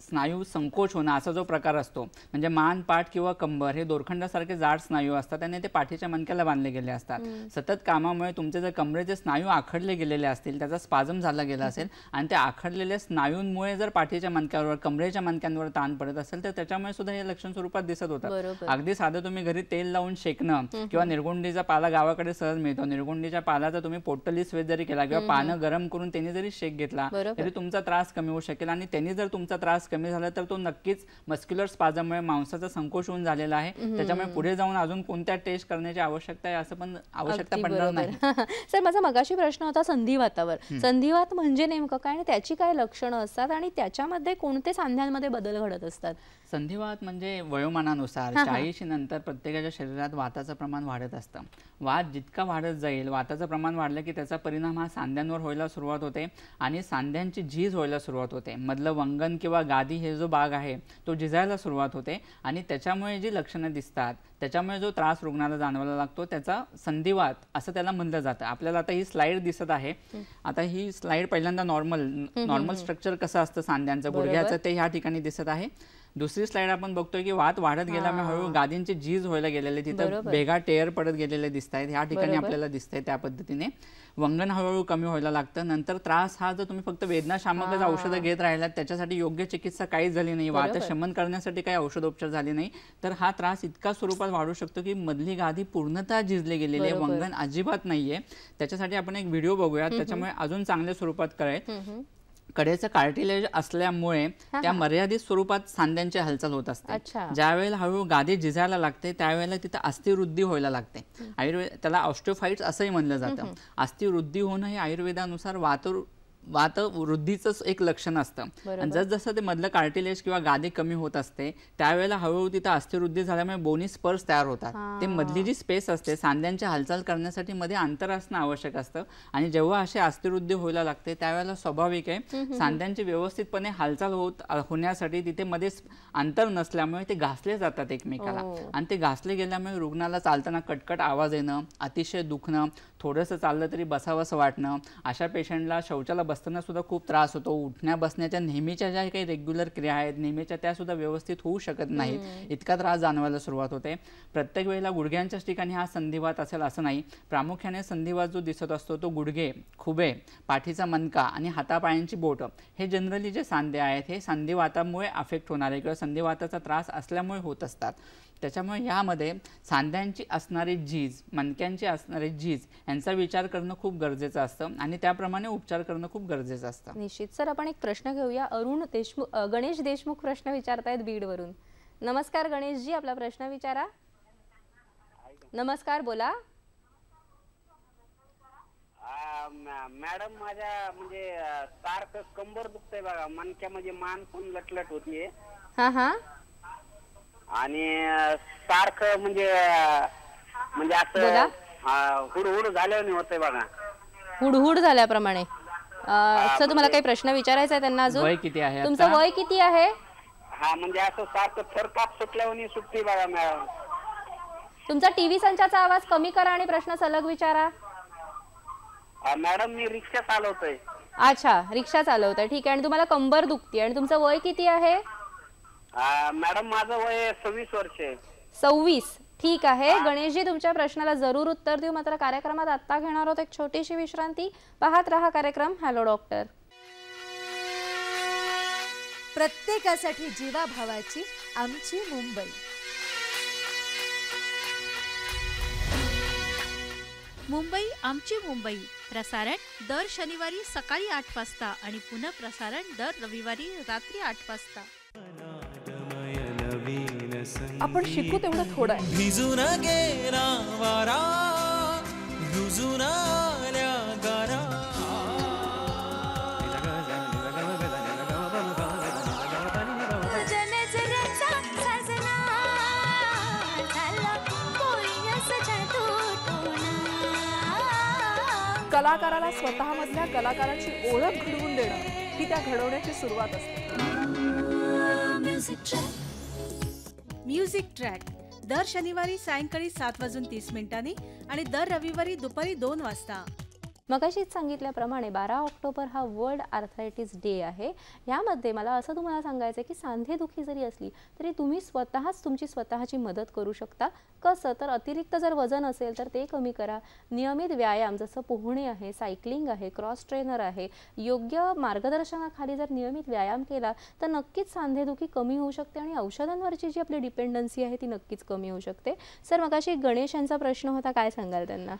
स्नायू संकोच होणं असा जो प्रकार असतो म्हणजे मान पाठ किंवा कंबर हे दोरखंडासारखे जाड स्नायू असतात आणि ते पाठीच्या मणक्याला बांधले गेले असतात सतत कामामुळे तुमचे जर कमरेचे स्नायू आखडले गेलेले असतील त्याचा स्पाझम झाला गेला असेल आणि त्या आखडलेल्या स्नायूंमुळे जर पाठीच्या मणक्यावर कमरेच्या मणक्यांवर ताण पडत असेल तर त्याच्यामुळे सुद्धा हे लक्षण स्वरूपात दिसत होतं अगदी साधं तुम्ही घरी तेल लावून शेकणं किंवा निर्गुंडीचा पाला गावाकडे सहज मिळतो निर्गुंडीच्या पालाचा तुम्ही पोटली स्वेद जरी केला किंवा पानं गरम करून त्यांनी जरी शेक घेतला तरी तुमचा त्रास कमी होऊ शकेल आणि त्यांनी जर तुमचा त्रास कमी झाला तर तो नक्कीच मस्क्युलर स्पाझममुळे मांसाचा संकोच होऊन झालेला आहे त्याच्यामुळे पुढे जाऊन अजून कोणत्या टेस्ट करण्याची आवश्यकता आहे असं पण आवश्यकता पडणार नाही सर माझा मगाशी प्रश्न होता संधिवातावर संधिवात म्हणजे नेमकं काय आणि त्याची काय लक्षणं असतात आणि त्याच्यामध्ये कोणते सांध्यांमध्ये बदल घडत असतात संधिवात म्हणजे वयोमानानुसार चाळीशी नंतर प्रत्येकाच्या शरीरात वाताचं प्रमाण वाढत असतं वात जितका वाढत जाईल वाताचं प्रमाण वाढलं की त्याचा परिणाम हा सांध्यांवर व्हायला सुरुवात होते आणि सांध्यांची झीज व्हायला सुरुवात होते मधलं वंगन किंवा गादी हे जो बाग आहे तो झिजायला सुरुवात होते आणि त्याच्यामुळे जी लक्षणं दिसतात त्याच्यामुळे जो त्रास रुग्णाला जाणवायला लागतो त्याचा संधिवात असं त्याला म्हणलं जातं आपल्याला आता ही स्लाइड दिसत आहे आता ही स्लाइड पहिल्यांदा नॉर्मल नॉर्मल स्ट्रक्चर कसं असतं सांध्यांचं गुडघ्याचं ते ह्या ठिकाणी दिसत आहे दुसरी स्लाइड आपण बघतोय की वाद वाढत गेल्यामुळे हळूहळू गादींची झीज व्हायला गेलेले तिथं भेगा टेअर पडत गेलेले दिसत आहेत ह्या ठिकाणी आपल्याला दिसतंय त्या पद्धतीने वंगण हळूहळू कमी व्हायला लागतं नंतर त्रास हा जर तुम्ही फक्त वेदनाशामकच औषधं घेत राहिलात त्याच्यासाठी योग्य चिकित्सा काहीच झाली नाही वात शमन करण्यासाठी काही औषधोपचार झाले नाही तर हा त्रास इतका स्वरूपात वाढू शकतो की मधली गादी पूर्णतः झिजली गेलेली आहे वंगण अजिबात नाहीये त्याच्यासाठी आपण एक व्हिडिओ बघूया त्याच्यामुळे अजून चांगल्या स्वरूपात कळेल कडेचं कार्टिलेज असल्यामुळे त्या मर्यादित स्वरूपात सांध्यांची हालचाल होत असते ज्या हळूहळू गादी झिजायला लागते त्यावेळेला तिथे अस्थिवृद्धी व्हायला लागते आयुर्वेद त्याला ऑस्टोफाईट्स असंही म्हणलं जातं अस्थिवृद्धी होणं हे आयुर्वेदानुसार वातुर वातवृद्धीचंच एक लक्षण असतं आणि जसं ते मधलं कार्टिलेज किंवा गादी कमी होत असते त्यावेळेला हळूहळू तिथं अस्थिवृद्धी झाल्यामुळे बोनी स्पर्स तयार होतात ते मधली जी स्पेस असते सांध्यांची हालचाल करण्यासाठी मध्ये अंतर असणं आवश्यक असतं आणि जेव्हा असे अस्थिवृद्धी व्हायला लागते त्यावेळेला स्वाभाविक आहे सांध्यांची व्यवस्थितपणे हालचाल होत होण्यासाठी तिथे मध्ये अंतर नसल्यामुळे ते घासले जातात एकमेकाला हो. आणि ते घासले गेल्यामुळे रुग्णाला चालताना कटकट आवाज येणं अतिशय दुखणं थोडंसं चाललं तरी बसावंसं वाटणं अशा पेशंटला शौचाला बसतानासुद्धा खूप त्रास होतो उठण्या बसण्याच्या नेहमीच्या ज्या काही रेग्युलर क्रिया आहेत नेहमीच्या त्यासुद्धा व्यवस्थित होऊ शकत नाहीत इतका त्रास जाणवायला सुरुवात होते प्रत्येक वेळेला गुडघ्यांच्याच ठिकाणी हा संधिवात असेल असं नाही प्रामुख्याने संधिवात जो दिसत असतो तो गुडघे खुबे पाठीचा मनका आणि हातापायांची बोटं हे जनरली जे सांधे आहेत हे संधिवातामुळे अफेक्ट होणारे किंवा संधिवाताचा त्रास असल्यामुळे होत असतात त्याच्यामुळे ह्यामध्ये सांध्यांची असणारी झीज मणक्यांची असणारी झीज यांचा विचार करणं खूप गरजेचं असतं आणि त्याप्रमाणे उपचार करणं खूप गरजेचं असतं निश्चित सर आपण एक प्रश्न घेऊया अरुण देशमुख गणेश देशमुख प्रश्न विचारतायत बीडवरून नमस्कार गणेशजी आपला प्रश्न विचारा नमस्कार बोला मॅडम माझ्या म्हणजे सारखं कंबर दुखतंय बघा मणक्या म्हणजे मान पण लटलट होतीये हा हा आणि सारखं म्हणजे म्हणजे असं हुडहुड झाल्याने होतंय बघा हुडहुड झाल्याप्रमाणे सर तुम्हाला म्हणजे काही प्रश्न विचारायचा त्यांना अजून किती आहे तुमचं वय किती आहे हा म्हणजे असं सारखं थरकाप सुटल्यावर सुटते बघा मॅडम तुमचा टीव्ही संचाचा आवाज कमी करा आणि प्रश्न सलग विचारा मॅडम मी रिक्षा चालवतोय अच्छा रिक्षा चालवतोय ठीक आहे आणि तुम्हाला कंबर दुखती आणि तुमचं वय किती आहे मॅडम माझं वय सव्वीस वर्ष सव्वीस ठीक आहे गणेशजी तुमच्या प्रश्नाला जरूर उत्तर देऊ मात्र कार्यक्रमात आता घेणार आहोत एक छोटीशी विश्रांती पाहत रहा कार्यक्रम हॅलो डॉक्टर प्रत्येकासाठी जीवाभावाची आमची मुंबई मुंबई आमची मुंबई प्रसारण दर शनिवारी सकाळी आठ वाजता आणि पुनः प्रसारण दर रविवारी रात्री आठ वाजता आपण शिकू तेवढं थोडं आहे भिजून गेला वारा भिजून आल्या गारा कलाकाराला स्वतःमधल्या कलाकाराची ओळख घडवून देणं ही त्या घडवण्याची सुरुवात असते म्युझिक ट्रॅक दर शनिवारी सायंकाळी सात वाजून तीस मिनिटांनी आणि दर रविवारी दुपारी दोन वाजता मगाशीच सांगितल्याप्रमाणे बारा ऑक्टोबर हा वर्ल्ड आर्थरायटिस डे आहे यामध्ये मला असं तुम्हाला सांगायचं आहे की सांधेदुखी जरी असली तरी तुम्ही स्वतःच तुमची स्वतःची मदत करू शकता कसं तर अतिरिक्त जर वजन असेल तर ते कमी करा नियमित व्यायाम जसं पोहणे आहे सायकलिंग आहे क्रॉस ट्रेनर आहे योग्य मार्गदर्शनाखाली जर नियमित व्यायाम केला तर नक्कीच सांधेदुखी कमी होऊ शकते आणि औषधांवरची जी आपली डिपेंडन्सी आहे ती नक्कीच कमी होऊ शकते सर मगाशी गणेश यांचा प्रश्न होता काय सांगाल त्यांना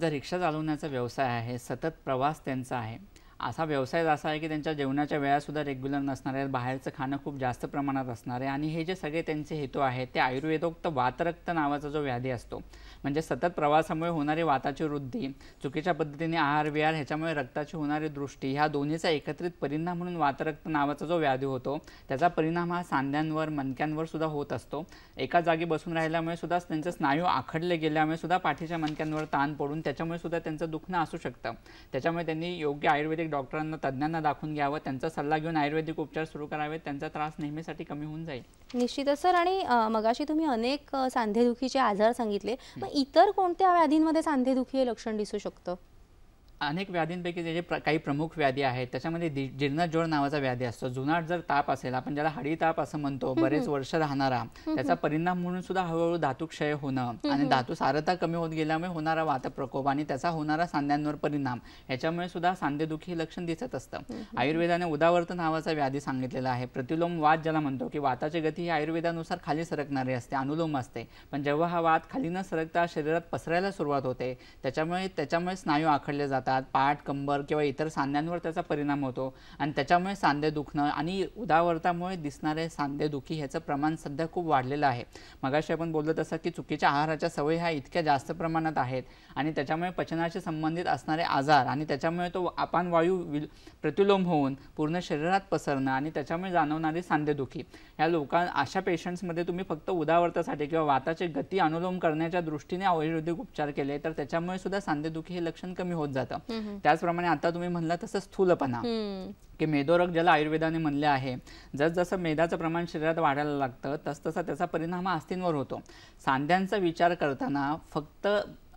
जर रिक्षा चालवण्याचा व्यवसाय आहे सतत प्रवास त्यांचा आहे असा व्यवसाय असा आहे की त्यांच्या जेवणाच्या वेळासुद्धा रेग्युलर नसणार आहेत बाहेरचं खाणं खूप जास्त प्रमाणात असणार आहे आणि हे जे सगळे त्यांचे हेतू आहेत ते आयुर्वेदोक्त वातरक्त नावाचा जो व्याधी असतो म्हणजे सतत प्रवासामुळे होणारी वाताची वृद्धी चुकीच्या पद्धतीने आहार विहार ह्याच्यामुळे रक्ताची होणारी दृष्टी ह्या दोन्हीचा एकत्रित परिणाम म्हणून वातरक्त नावाचा जो व्याधी होतो त्याचा परिणाम हा सांध्यांवर मनक्यांवर सुद्धा होत असतो एका जागी बसून राहिल्यामुळे सुद्धा त्यांचे स्नायू आखडले गेल्यामुळे सुद्धा पाठीच्या मनक्यांवर ताण पडून त्याच्यामुळे सुद्धा त्यांचं दुखणं असू शकतं त्याच्यामुळे त्यांनी योग्य आयुर्वेदिक आयुर्वेदिक डॉक्टरांना तज्ज्ञांना दाखवून घ्यावं त्यांचा सल्ला घेऊन आयुर्वेदिक उपचार सुरू करावेत त्यांचा त्रास नेहमीसाठी कमी होऊन जाईल निश्चितच सर आणि मगाशी तुम्ही अनेक सांधेदुखीचे आजार सांगितले मग इतर कोणत्या व्याधींमध्ये सांधेदुखी हे लक्षण दिसू शकतं अनेक व्याधींपैकी जे प्र काही प्रमुख व्याधी आहेत त्याच्यामध्ये जीर्णजोळ नावाचा व्याधी असतो जुनाट जर ताप असेल आपण ज्याला हडी ताप असं म्हणतो बरेच वर्ष राहणारा त्याचा परिणाम म्हणून सुद्धा हळूहळू धातू क्षय होणं आणि धातू सारता कमी होत गेल्यामुळे होणारा वातप्रकोप आणि त्याचा होणारा सांध्यांवर परिणाम याच्यामुळे सुद्धा सांधेदुखी हे लक्षण दिसत असतं आयुर्वेदाने उदावर्त नावाचा व्याधी सांगितलेला आहे प्रतिलोम वाद ज्याला म्हणतो की वाताची गती ही आयुर्वेदानुसार खाली सरकणारी असते अनुलोम असते पण जेव्हा हा वाद खाली न सरकता शरीरात पसरायला सुरुवात होते त्याच्यामुळे त्याच्यामुळे स्नायू आखडले जातात जातात पाठ कंबर किंवा इतर सांध्यांवर त्याचा परिणाम होतो आणि त्याच्यामुळे सांधे दुखणं आणि उदावर्तामुळे दिसणारे सांधेदुखी ह्याचं प्रमाण सध्या खूप वाढलेलं आहे मगाशी आपण बोललो तसं की चुकीच्या आहाराच्या सवयी ह्या इतक्या जास्त प्रमाणात आहेत आणि त्याच्यामुळे पचनाशी संबंधित असणारे आजार आणि त्याच्यामुळे तो आपण वायू विल प्रतिलोम होऊन पूर्ण शरीरात पसरणं आणि त्याच्यामुळे जाणवणारी सांधेदुखी ह्या लोकां अशा पेशंट्समध्ये तुम्ही फक्त उदावर्तासाठी किंवा वाताची गती अनुलोम करण्याच्या दृष्टीने आयुर्वेदिक उपचार केले तर त्याच्यामुळे सुद्धा सांधेदुखी हे लक्षण कमी होत जातं त्याचप्रमाणे आता तुम्ही म्हणला तसं स्थूलपणा की मेदोरक ज्याला आयुर्वेदाने म्हणले आहे जसं मेदाचं प्रमाण शरीरात वाढायला लागतं तस तसा त्याचा परिणाम हा होतो सांध्यांचा विचार करताना फक्त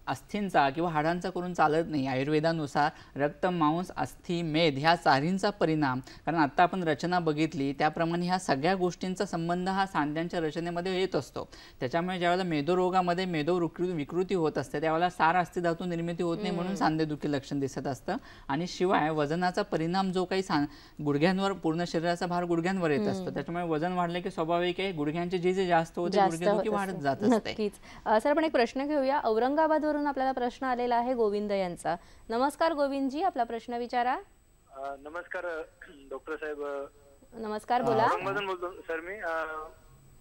अस्थींचा किंवा हाडांचा करून चालत नाही आयुर्वेदानुसार रक्त मांस अस्थी मेध ह्या चारींचा परिणाम कारण आत्ता आपण रचना बघितली त्याप्रमाणे ह्या सगळ्या गोष्टींचा संबंध हा सांध्यांच्या रचनेमध्ये येत असतो त्याच्यामुळे ज्यावेळेला मेदोरोगामध्ये मेदो विकृती होत असते त्यावेळेला सार अस्थी धातू निर्मिती होत नाही म्हणून सांधेदुखी लक्षण दिसत असतं आणि शिवाय वजनाचा परिणाम जो काही सां गुडघ्यांवर पूर्ण शरीराचा भार गुडघ्यांवर येत असतो त्याच्यामुळे वजन वाढले की स्वाभाविक आहे गुडघ्यांचे जे जे जास्त होते गुडघ्यांची वाढत जात असते सर आपण एक प्रश्न घेऊया औरंगाबादवर वरून आपल्याला प्रश्न आलेला आहे गोविंद यांचा नमस्कार गोविंदजी आपला प्रश्न विचारा नमस्कार डॉक्टर साहेब नमस्कार बोला बोलतो सर मी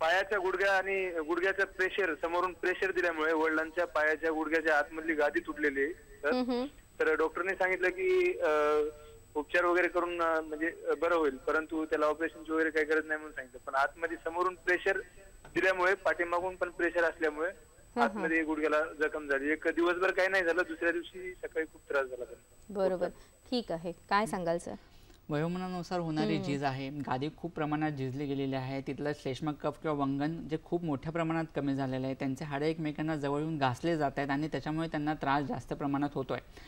पायाच्या गुडघ्या आणि गुडघ्याचा प्रेशर समोरून प्रेशर दिल्यामुळे वडिलांच्या पायाच्या गुडघ्याच्या आतमधली गादी तुटलेली तर डॉक्टरने सांगितलं की उपचार वगैरे करून म्हणजे बरं होईल परंतु त्याला ऑपरेशनची वगैरे काही गरज नाही म्हणून सांगितलं पण आतमध्ये समोरून प्रेशर दिल्यामुळे पाठीमागून पण प्रेशर असल्यामुळे आतमध्ये गुडघ्याला जखम झाली एक दिवसभर काही नाही झालं दुसऱ्या दिवशी सकाळी खूप त्रास झाला बरोबर ठीक आहे काय सांगाल सर वयोमानानुसार होणारी झीज आहे गादी खूप प्रमाणात झिजली गेलेली आहे तिथलं श्लेष्म कफ किंवा वंगन जे खूप मोठ्या प्रमाणात कमी झालेलं आहे त्यांचे हाडे एकमेकांना जवळ येऊन घासले जात आहेत आणि त्याच्यामुळे त्यांना त्रास जास्त प्रमाणात होतो आहे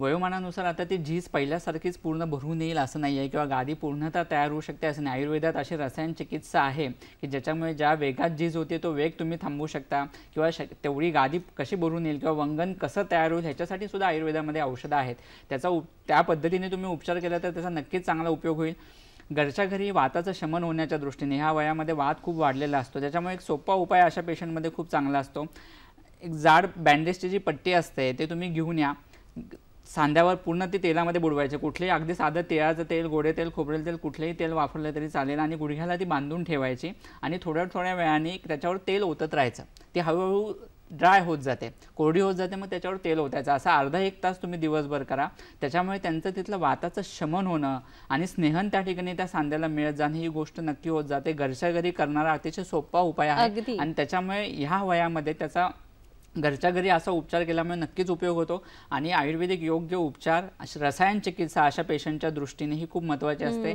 वयोमानानुसार आता ती झीज पहिल्यासारखीच पूर्ण भरून येईल असं नाही आहे किंवा गादी पूर्णतः तयार होऊ शकते असं नाही आयुर्वेदात अशी रसायन चिकित्सा आहे की ज्याच्यामुळे ज्या वेगात झीज होते तो वेग तुम्ही थांबवू शकता किंवा श तेवढी गादी कशी भरून येईल किंवा वंगन कसं तयार होईल ह्याच्यासाठी सुद्धा आयुर्वेदामध्ये औषधं आहेत त्याचा उप त्या पद्धतीने तुम्ही उपचार केला तर त्याचा नक्कीच चांगला उपयोग होईल घरच्या घरी वाताचं शमन होण्याच्या दृष्टीने ह्या वयामध्ये वात खूप वाढलेला असतो त्याच्यामुळे एक सोपा उपाय अशा पेशंटमध्ये खूप चांगला असतो एक जाड बँडेजची जी पट्टी असते ते तुम्ही घेऊन या सांध्यावर पूर्ण ते तेलामध्ये बुडवायचे कुठलेही अगदी साधं तेळाचं तेल गोडे तेल खोबरेल तेल कुठलेही तेल वापरलं तरी चालेल आणि गुडघ्याला ती बांधून ठेवायची आणि थोड्या थोड्या वेळाने त्याच्यावर तेल ओतत राहायचं ते हळूहळू ड्राय होत जाते कोरडी होत जाते मग त्याच्यावर तेल ओतायचं असा अर्धा एक तास तुम्ही दिवसभर करा त्याच्यामुळे त्यांचं तिथलं वाताचं शमन होणं आणि स्नेहन त्या ठिकाणी त्या सांध्याला मिळत जाणं ही गोष्ट नक्की होत जाते घरच्या घरी करणारा अतिशय सोपा उपाय आहे आणि त्याच्यामुळे ह्या वयामध्ये त्याचा घरच्या घरी असा उपचार केल्यामुळे नक्कीच उपयोग होतो आणि आयुर्वेदिक योग्य उपचार रसायन चिकित्सा अशा पेशंटच्या दृष्टीने ही खूप महत्त्वाची असते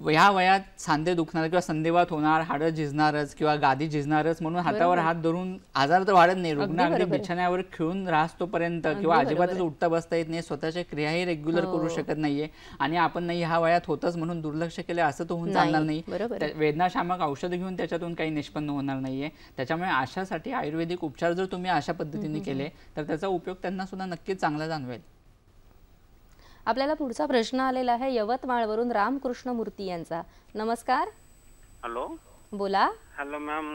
ह्या वयात सांधे दुखणार किंवा संधिवात होणार हाडं झिजणारच किंवा गादी झिजणारच म्हणून हातावर हात धरून आजार तर वाढत नाही रुग्ण अगदी बिछाण्यावर खिळून राहतोपर्यंत किंवा अजिबातच उठता बसता येत नाही स्वतःच्या क्रियाही रेग्युलर करू हो. शकत नाहीये आणि आपण नाही ह्या वयात होतच म्हणून दुर्लक्ष केलं असं तो होऊन चालणार नाही वेदनाशामक औषध घेऊन त्याच्यातून काही निष्पन्न होणार नाहीये त्याच्यामुळे अशासाठी आयुर्वेदिक उपचार जर तुम्ही अशा पद्धतीने केले तर त्याचा उपयोग त्यांना सुद्धा नक्कीच चांगला जाणवेल अपने प्रश्न आलेला आहे रामकृष्ण मूर्ति नमस्कार हेलो बोला हेलो मैम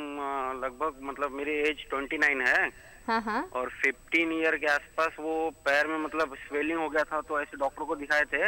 लगभग मतलब मेरी एज 29 है हाँ हाँ और 15 ईयर के आसपास वो पैर में मतलब स्वेलिंग हो गया था तो ऐसे डॉक्टर को दिखाए थे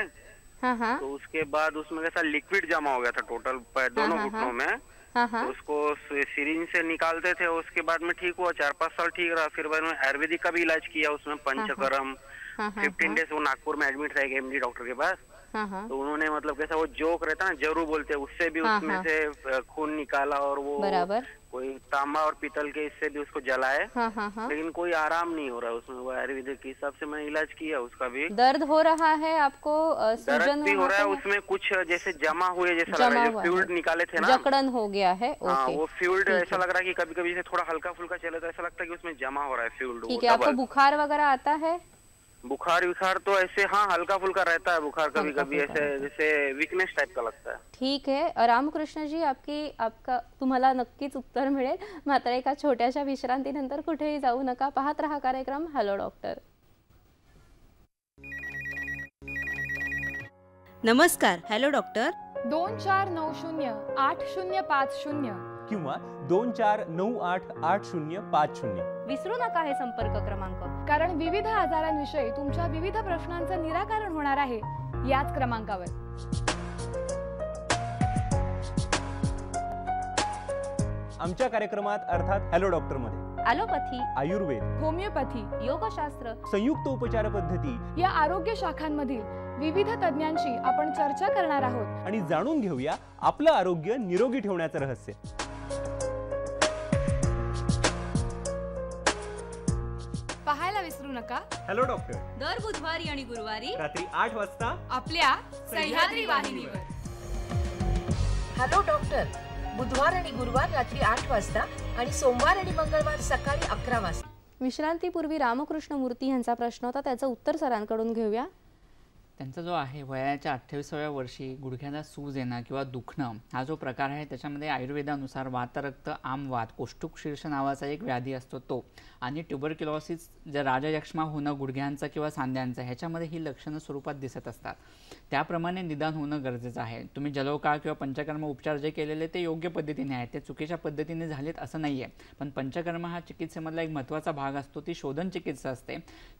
हाँ हाँ तो उसके बाद उसमें कैसा लिक्विड जमा हो गया था टोटल पैर दोनों घुटनों हाँ, में हाँ तो उसको सीरिंज से निकालते थे उसके बाद में ठीक हुआ चार पाँच साल ठीक रहा फिर बाद में आयुर्वेदिक का भी इलाज किया उसमें पंचकर्म हाँ फिफ्टीन हाँ, डेज हाँ, हाँ। वो नागपुर में एडमिट रहे एमडी डॉक्टर के पास तो उन्होंने मतलब कैसा वो जोक रहता ना जरूर बोलते उससे भी उसमें से खून निकाला और वो बराबर कोई तांबा और पीतल के इससे भी उसको जलाए लेकिन कोई आराम नहीं हो रहा है उसमें वो आयुर्वेदिक के हिसाब से मैंने इलाज किया उसका भी दर्द हो रहा है आपको दर्द भी हो रहा है उसमें कुछ जैसे जमा हुए जैसा लग रहा है फ्यूल्ड निकाले थे ना जकड़न हो गया है हाँ वो फ्यूल्ड ऐसा लग रहा है की कभी कभी थोड़ा हल्का फुल्का चले तो ऐसा लगता है की उसमें जमा हो रहा है फ्यूल्ड आपको बुखार वगैरह आता है बुखार विखार तो ऐसे हाँ हल्का फुल्का रहता है बुखार कभी कभी ऐसे जैसे वीकनेस टाइप का लगता है ठीक है रामकृष्ण जी आपकी आपका तुम्हाला नक्कीच उत्तर मिळेल मात्र एका छोट्याशा विश्रांतीनंतर कुठेही जाऊ नका पाहत रहा कार्यक्रम हॅलो डॉक्टर नमस्कार हॅलो डॉक्टर दोन चार नऊ शून्य आठ शून्य पाच शून्य किंवा दोन चार नऊ आठ आठ शून्य पाच शून्य विसरू नका हे संपर्क क्रमांक कारण विविध आजारांविषयी तुमच्या विविध प्रश्नांचं निराकरण होणार आहे याच क्रमांकावर आमच्या कार्यक्रमात अर्थात हॅलो डॉक्टर मध्ये ॲलोपॅथी आयुर्वेद होमिओपॅथी योगशास्त्र संयुक्त उपचार पद्धती या आरोग्य शाखांमधील विविध तज्ञांशी आपण चर्चा करणार आहोत आणि जाणून घेऊया आपलं आरोग्य निरोगी ठेवण्याचं रहस्य नका हॅलो डॉक्टर दर बुधवारी आणि गुरुवारी रात्री आठ वाजता आपल्या सह्याद्री वाहिनीवर हॅलो डॉक्टर बुधवार आणि गुरुवार रात्री आठ वाजता आणि सोमवार आणि मंगळवार सकाळी अकरा वाजता विश्रांतीपूर्वी रामकृष्ण मूर्ती यांचा प्रश्न होता त्याचं उत्तर सरांकडून घेऊया त्यांचा जो आहे वयाच्या अठ्ठावीसाव्या वर्षी गुडघ्याला सूज येणं किंवा दुखणं हा जो प्रकार आहे त्याच्यामध्ये आयुर्वेदानुसार वातरक्त आमवात कोष्टुक शीर्ष नावाचा एक व्याधी असतो तो आणि ट्युबरक्युलॉसिस ज्या राजयक्ष्मा होणं गुडघ्यांचं किंवा सांध्यांचा ह्याच्यामध्ये ही लक्षणं स्वरूपात दिसत असतात त्याप्रमाणे निदान होणं गरजेचं आहे तुम्ही जलवकाळ किंवा पंचकर्म उपचार जे केलेले ते योग्य पद्धतीने आहेत ते चुकीच्या पद्धतीने झालेत असं नाही आहे पण पंचकर्म हा चिकित्सेमधला एक महत्त्वाचा भाग असतो ती शोधन चिकित्सा असते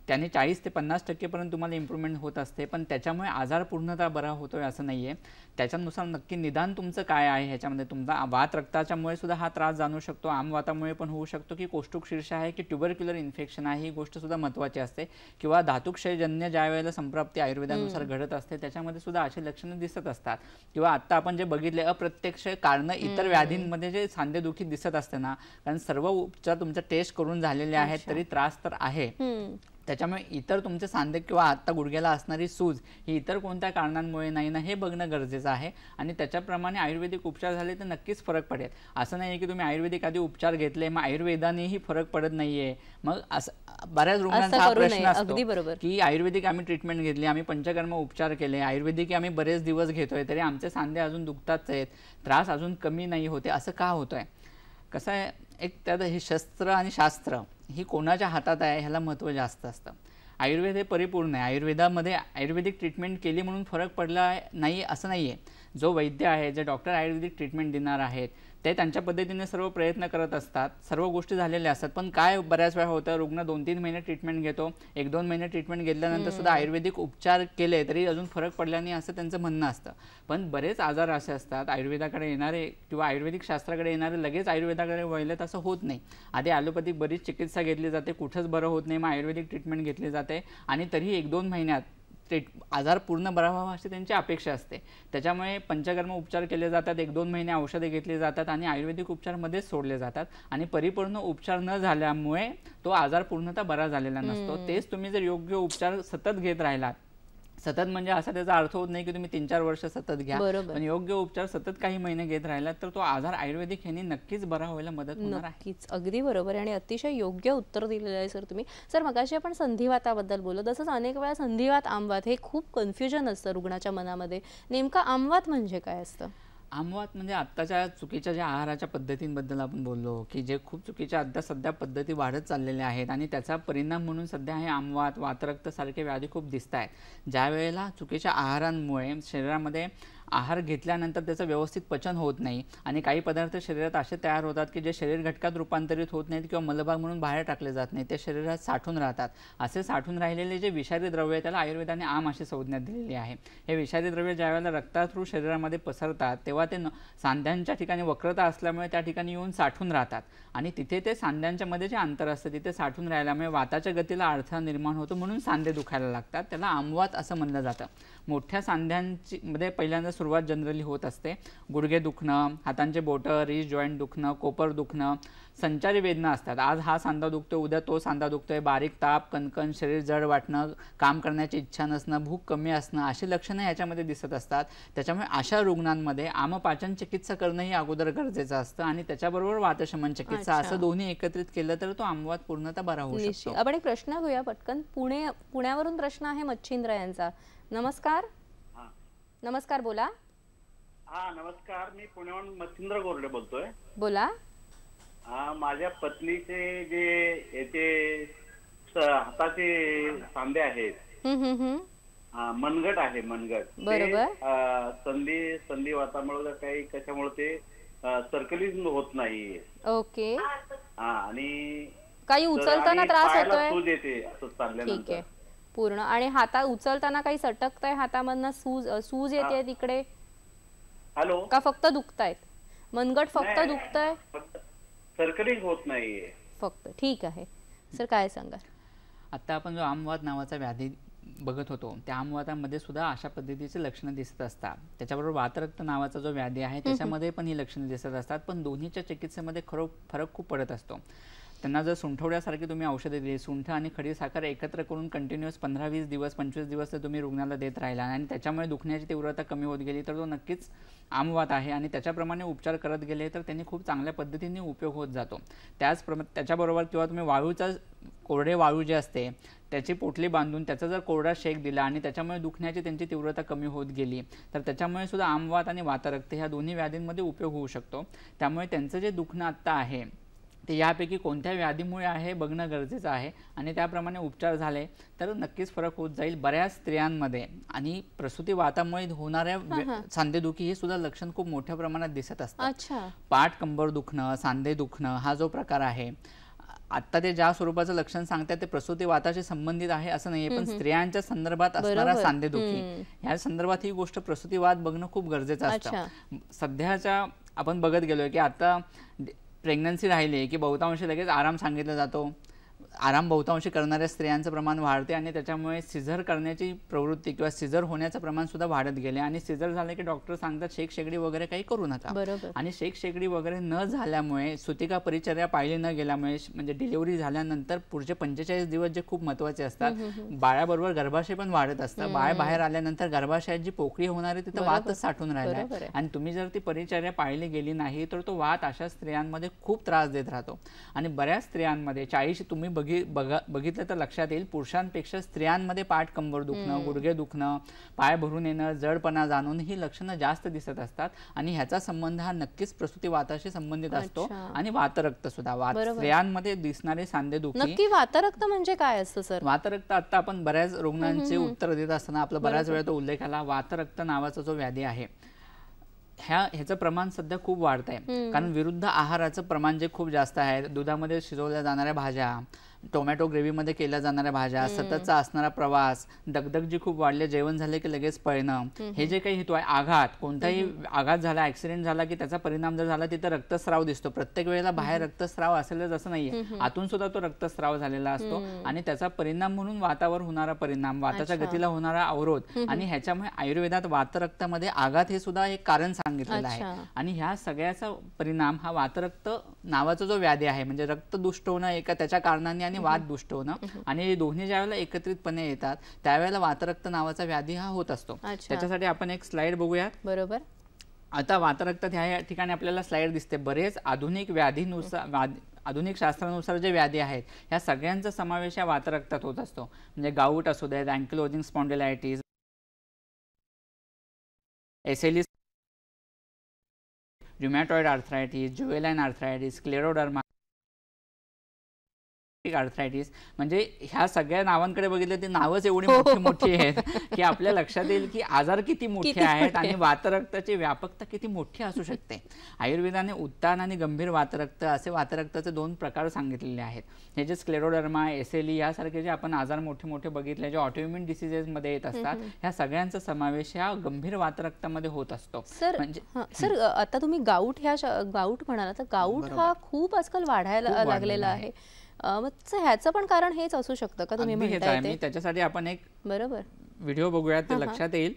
त्याने चाळीस ते पन्नास टक्केपर्यंत तुम्हाला इम्प्रूव्हमेंट होत असते पण त्याच्यामुळे आजार पूर्णतः बरा होतो आहे असं नाही आहे त्याच्यानुसार नक्की निदान तुमचं काय आहे ह्याच्यामध्ये तुमचा वात रक्ताच्यामुळे सुद्धा हा त्रास जाणू शकतो आमवातामुळे पण होऊ शकतो की कोष्टुक शीर्ष आहे की ट्युबरक्युलर इन्फेक्शन आहे ही गोष्ट सुद्धा महत्वाची असते किंवा धातुक्षयजन्य ज्या वेळेला संप्राप्ती आयुर्वेदानुसार घडत असते त्याच्यामध्ये सुद्धा अशी लक्षणं दिसत असतात किंवा आता आपण जे बघितले अप्रत्यक्ष कारण इतर व्याधींमध्ये जे सांधेदुखी दिसत असते ना कारण सर्व उपचार तुमच्या टेस्ट करून झालेले आहेत तरी त्रास तर आहे त्याच्यामुळे इतर तुमचे सांधे किंवा आत्ता गुडघ्याला असणारी सूज ही इतर कोणत्या कारणांमुळे नाही ना हे बघणं गरजेचं आहे आणि त्याच्याप्रमाणे आयुर्वेदिक उपचार झाले तर नक्कीच फरक पडेल असं नाही आहे की तुम्ही आयुर्वेदिक आधी उपचार घेतले मग आयुर्वेदानेही फरक पडत नाही आहे मग असं बऱ्याच रुग्णांचा हा प्रश्न असतो की आयुर्वेदिक आम्ही ट्रीटमेंट घेतली आम्ही पंचकर्म उपचार केले आयुर्वेदिक आम्ही बरेच दिवस घेतोय तरी आमचे सांधे अजून दुखताच आहेत त्रास अजून कमी नाही होते असं का होतोय कसं आहे एक त्यात हे शस्त्र आणि शास्त्र ही कोणाच्या हातात आहे ह्याला महत्त्व जास्त असतं आयुर्वेद हे परिपूर्ण आहे आयुर्वेदामध्ये आयुर्वेदिक ट्रीटमेंट केली म्हणून फरक पडला नाही असं नाही आहे जो वैद्य आहे जे डॉक्टर आयुर्वेदिक ट्रीटमेंट देणार आहेत ते त्यांच्या पद्धतीने सर्व प्रयत्न करत असतात सर्व गोष्टी झालेल्या असतात पण काय बऱ्याच वेळा होतं रुग्ण दोन तीन महिने ट्रीटमेंट घेतो एक दोन महिने ट्रीटमेंट घेतल्यानंतर सुद्धा आयुर्वेदिक उपचार केले तरी अजून फरक पडला नाही असं त्यांचं म्हणणं असतं पण बरेच आजार असे असतात आयुर्वेदाकडे येणारे किंवा आयुर्वेदिक शास्त्राकडे येणारे लगेच आयुर्वेदाकडे वळलेत तसं होत नाही आधी ॲलोपॅथिक बरीच चिकित्सा घेतली जाते कुठंच बरं होत नाही मग आयुर्वेदिक ट्रीटमेंट घेतली जाते आणि तरी एक दोन महिन्यात ते आजार पूर्ण बरा व्हावा अशी त्यांची अपेक्षा असते त्याच्यामुळे पंचकर्म उपचार केले जातात एक दोन महिने औषधे घेतली जातात आणि आयुर्वेदिक उपचार मध्येच सोडले जातात आणि परिपूर्ण उपचार न झाल्यामुळे तो आजार पूर्णतः बरा झालेला नसतो तेच तुम्ही जर योग्य उपचार सतत घेत राहिलात सतत म्हणजे असा त्याचा अर्थ होत नाही की तुम्ही तीन चार वर्ष सतत घ्या पण योग्य उपचार सतत काही महिने घेत राहिला तर तो आजार आयुर्वेदिक ह्यांनी नक्कीच बरा व्हायला मदत होणार नक्कीच अगदी बरोबर आणि अतिशय योग्य उत्तर दिलेलं आहे सर तुम्ही सर मगाशी आपण संधिवाताबद्दल बोललो तसंच अनेक वेळा संधिवात आमवात हे खूप कन्फ्युजन असतं रुग्णाच्या मनामध्ये नेमका आमवात म्हणजे काय असतं आमवात म्हणजे आत्ताच्या चुकीच्या ज्या आहाराच्या पद्धतींबद्दल आपण बोललो की जे खूप चुकीच्या अद्या सध्या पद्धती वाढत चाललेल्या आहेत आणि त्याचा परिणाम म्हणून सध्या हे आमवात वातरक्तसारखे व्याधी खूप दिसत आहेत ज्या वेळेला चुकीच्या आहारांमुळे शरीरामध्ये आहार घेतल्यानंतर त्याचं व्यवस्थित पचन होत नाही आणि काही पदार्थ शरीरात असे तयार होतात की जे शरीर घटकात रूपांतरित होत नाहीत किंवा मलभाग म्हणून बाहेर टाकले जात नाही ते शरीरात साठून राहतात असे साठून राहिलेले जे विषारी द्रव्य आहे त्याला आयुर्वेदाने आम अशी संज्ञा दिलेली आहे हे विषारी द्रव्य ज्या वेळेला रक्ता शरीरामध्ये पसरतात तेव्हा ते सांध्यांच्या ठिकाणी वक्रता असल्यामुळे त्या ठिकाणी येऊन साठून राहतात आणि तिथे ते सांध्यांच्यामध्ये जे अंतर असतं तिथे साठून राहिल्यामुळे वाताच्या गतीला अडथळा निर्माण होतो म्हणून सांधे दुखायला लागतात त्याला आमवात असं म्हणलं जातं मोठ्या सांध्यांची मध्ये पहिल्यांदा सुरुवात जनरली होत असते गुडघे दुखणं हातांचे बोटं रिस जॉईंट दुखणं कोपर दुखणं संचारी वेदना असतात आज हा सांधा दुखतो उद्या तो सांधा दुखतो आहे बारीक ताप कणकण शरीर जड वाटणं काम करण्याची इच्छा नसणं भूक कमी असणं अशी लक्षणं याच्यामध्ये दिसत असतात त्याच्यामुळे अशा रुग्णांमध्ये आमपाचन चिकित्सा करणंही अगोदर गरजेचं असतं आणि त्याच्याबरोबर वातशमन चिकित्सा असं दोन्ही एकत्रित केलं तर तो आमवाद पूर्णतः बरा होऊ शकतो आपण एक प्रश्न घेऊया पटकन पुणे पुण्यावरून प्रश्न आहे मच्छिंद्र यांचा नमस्कार नमस्कार बोला हा नमस्कार मी पुण्याहून मच्छिंद्र गोरडे बोलतोय बोला हा माझ्या पत्नीचे जे याचे हाताचे सांधे आहेत मनगट आहे मनगट बरोबर संधी संधी वातामुळे काही कशामुळे ते सर्कलिज होत नाही ओके हा आणि काही उचलताना त्रास होतोय येते असं चालल्यानंतर पूर्ण आणि हाता उचलताना काही सटकताय हातामधन सूज सूज येते तिकडे हॅलो का फक्त दुखतायत मनगट फक्त दुखताय सर्कलिंग होत नाहीये फक्त ठीक आहे सर काय सांगा आता आपण जो आमवाद नावाचा व्याधी बघत होतो त्या आमवादामध्ये सुद्धा अशा पद्धतीचे लक्षणं दिसत असतात त्याच्याबरोबर वातरक्त नावाचा जो व्याधी आहे त्याच्यामध्ये पण ही लक्षणं दिसत असतात पण दोन्हीच्या चिकित्सेमध्ये खरो फरक खूप पडत असतो त्यांना जर सुंठवड्यासारखे तुम्ही औषधे दिली सुंठ आणि खडी साखर एकत्र करून कंटिन्युअस पंधरा वीस दिवस पंचवीस दिवस जर तुम्ही रुग्णाला देत राहिला आणि त्याच्यामुळे दुखण्याची तीव्रता कमी होत गेली तर तो नक्कीच आमवात आहे आणि त्याच्याप्रमाणे उपचार करत गेले तर त्यांनी खूप चांगल्या पद्धतीने उपयोग होत जातो त्याचप्रमा त्याच्याबरोबर किंवा तुम्ही वाळूचा कोरडे वाळू जे असते त्याची पोटली बांधून त्याचा जर कोरडा शेक दिला आणि त्याच्यामुळे दुखण्याची त्यांची तीव्रता कमी होत गेली तर त्याच्यामुळे सुद्धा आमवात आणि वातरक्त ह्या दोन्ही व्याधींमध्ये उपयोग होऊ शकतो त्यामुळे त्यांचं जे दुखणं आत्ता आहे ते यापैकी कोणत्या व्याधीमुळे आहे बघणं गरजेचं आहे आणि त्याप्रमाणे उपचार झाले तर नक्कीच फरक होत जाईल बऱ्याच स्त्रियांमध्ये आणि प्रसूती वातामुळे होणाऱ्या सांधेदुखी हे सुद्धा लक्षण खूप मोठ्या प्रमाणात दिसत असतात पाठ कंबर दुखणं सांधे दुखणं हा जो प्रकार आहे आता ते ज्या स्वरूपाचं लक्षण सांगतात ते प्रसूती वाताशी संबंधित आहे असं नाहीये पण स्त्रियांच्या संदर्भात असणारा सांधेदुखी या संदर्भात ही गोष्ट प्रसूती वाद बघणं खूप गरजेचं असतं सध्याच्या आपण बघत गेलोय की आता प्रेग्नन्सी राहिली की बहुतांश लगेच आराम सांगितला जातो आराम बहुतांशी करणाऱ्या स्त्रियांचं प्रमाण वाढते आणि त्याच्यामुळे सिझर करण्याची प्रवृत्ती किंवा सिझर होण्याचं सुद्धा वाढत गेले आणि सिझर झालं की डॉक्टर सांगतात शेक शेगडी वगैरे काही करू नका आणि शेक शेगडी वगैरे न झाल्यामुळे सुतिका परिचर्या पाळली न गेल्यामुळे म्हणजे डिलिव्हरी झाल्यानंतर पुढचे पंचेचाळीस दिवस जे खूप महत्वाचे असतात बाळाबरोबर गर्भाशय पण वाढत असतं बाळ बाहेर आल्यानंतर गर्भाशयात जी पोकळी होणार आहे तिथं वातच साठून राहिला आणि तुम्ही जर ती परिचर्या पाळली गेली नाही तर तो वात अशा स्त्रियांमध्ये खूप त्रास देत राहतो आणि बऱ्याच स्त्रियांमध्ये चाळीस तुम्ही बघितलं बघि बघा बघितलं तर लक्षात येईल पुरुषांपेक्षा स्त्रियांमध्ये पाठ कंबर दुखणं गुडघे दुखणं पाय भरून येणं जडपणा जाणून ही लक्षणं जास्त दिसत असतात आणि ह्याचा संबंध हा नक्कीच प्रसूती वाताशी संबंधित असतो आणि वातरक्त सुद्धा वात स्त्रियांमध्ये दिसणारे सांधे दुखी वातरक्त म्हणजे काय असतं सर वातरक्त आता आपण बऱ्याच रुग्णांचे उत्तर देत असताना आपला बऱ्याच वेळा तो उल्लेख आला वातरक्त नावाचा जो व्याधी आहे ह्या ह्याचं प्रमाण सध्या खूप वाढत आहे कारण विरुद्ध आहाराचं प्रमाण जे खूप जास्त आहे दुधामध्ये शिजवल्या जाणाऱ्या भाज्या टोमॅटो ग्रेव्हीमध्ये केल्या जाणाऱ्या भाज्या सततचा असणारा प्रवास दगदग जी खूप वाढले जेवण झाले की लगेच परिणाम हे जे काही हेतू आहे आघात कोणताही आघात झाला ऍक्सिडेंट झाला की त्याचा परिणाम जर झाला तिथं रक्तस्राव दिसतो प्रत्येक वेळेला बाहेर रक्तस्राव असेलच असं नाहीये आतून सुद्धा तो रक्तस्राव झालेला असतो आणि त्याचा परिणाम म्हणून वातावर होणारा परिणाम वाताच्या गतीला होणारा अवरोध आणि ह्याच्यामुळे आयुर्वेदात वातरक्तामध्ये आघात हे सुद्धा एक कारण सांगितलेलं आहे आणि ह्या सगळ्याचा परिणाम हा वातरक्त नावाचा जो व्याधी आहे म्हणजे रक्त दुष्ट होणं एका त्याच्या कारणाने आणि वात दुष्ट होणं आणि दोन्ही ज्यावेळेला एकत्रितपणे येतात त्यावेळेला वातरक्त नावाचा व्याधी हा होत असतो त्याच्यासाठी आपण एक स्लाइड बघूयात बरोबर आता वातरक्त ह्या ठिकाणी आपल्याला स्लाइड दिसते बरेच आधुनिक व्याधीनुसार आधुनिक शास्त्रानुसार जे व्याधी आहेत ह्या सगळ्यांचा समावेश या वातरक्तात होत असतो म्हणजे गाऊट असू देत अँक्लोजिंग स्पॉन्डिलायटीस एसेलिस rheumatoid arthritis juvenile arthritis scleroderma arthritis म्हणजे ह्या सगळ्या नावांकडे बघितलं ते नावच एवढी हो. मोठी मोठी आहेत की आपल्या लक्षात येईल की आजार किती मोठे आहेत आणि वातरक्ताची व्यापकता किती मोठी असू शकते आयुर्वेदाने उत्तान आणि गंभीर वातरक्त असे वातरक्ताचे दोन प्रकार सांगितलेले आहेत हे जे स्क्लेरोडर्मा एसएलई e यासारखे जे आपण आजार मोठे मोठे बघितले जे ऑटोइम्युन डिसिजेसमध्ये येत असतात ह्या सगळ्यांचा समावेश ह्या गंभीर वातरक्तामध्ये होत असतो म्हणजे सर आता तुम्ही गाऊट ह्या गाऊट म्हणाला तर गाऊट हा खूप आजकाल वाढायला लागलेला आहे मग ह्याचं पण कारण हेच असू शकतं का तुम्ही त्याच्यासाठी आपण एक बरोबर व्हिडिओ बघूयात ते लक्षात येईल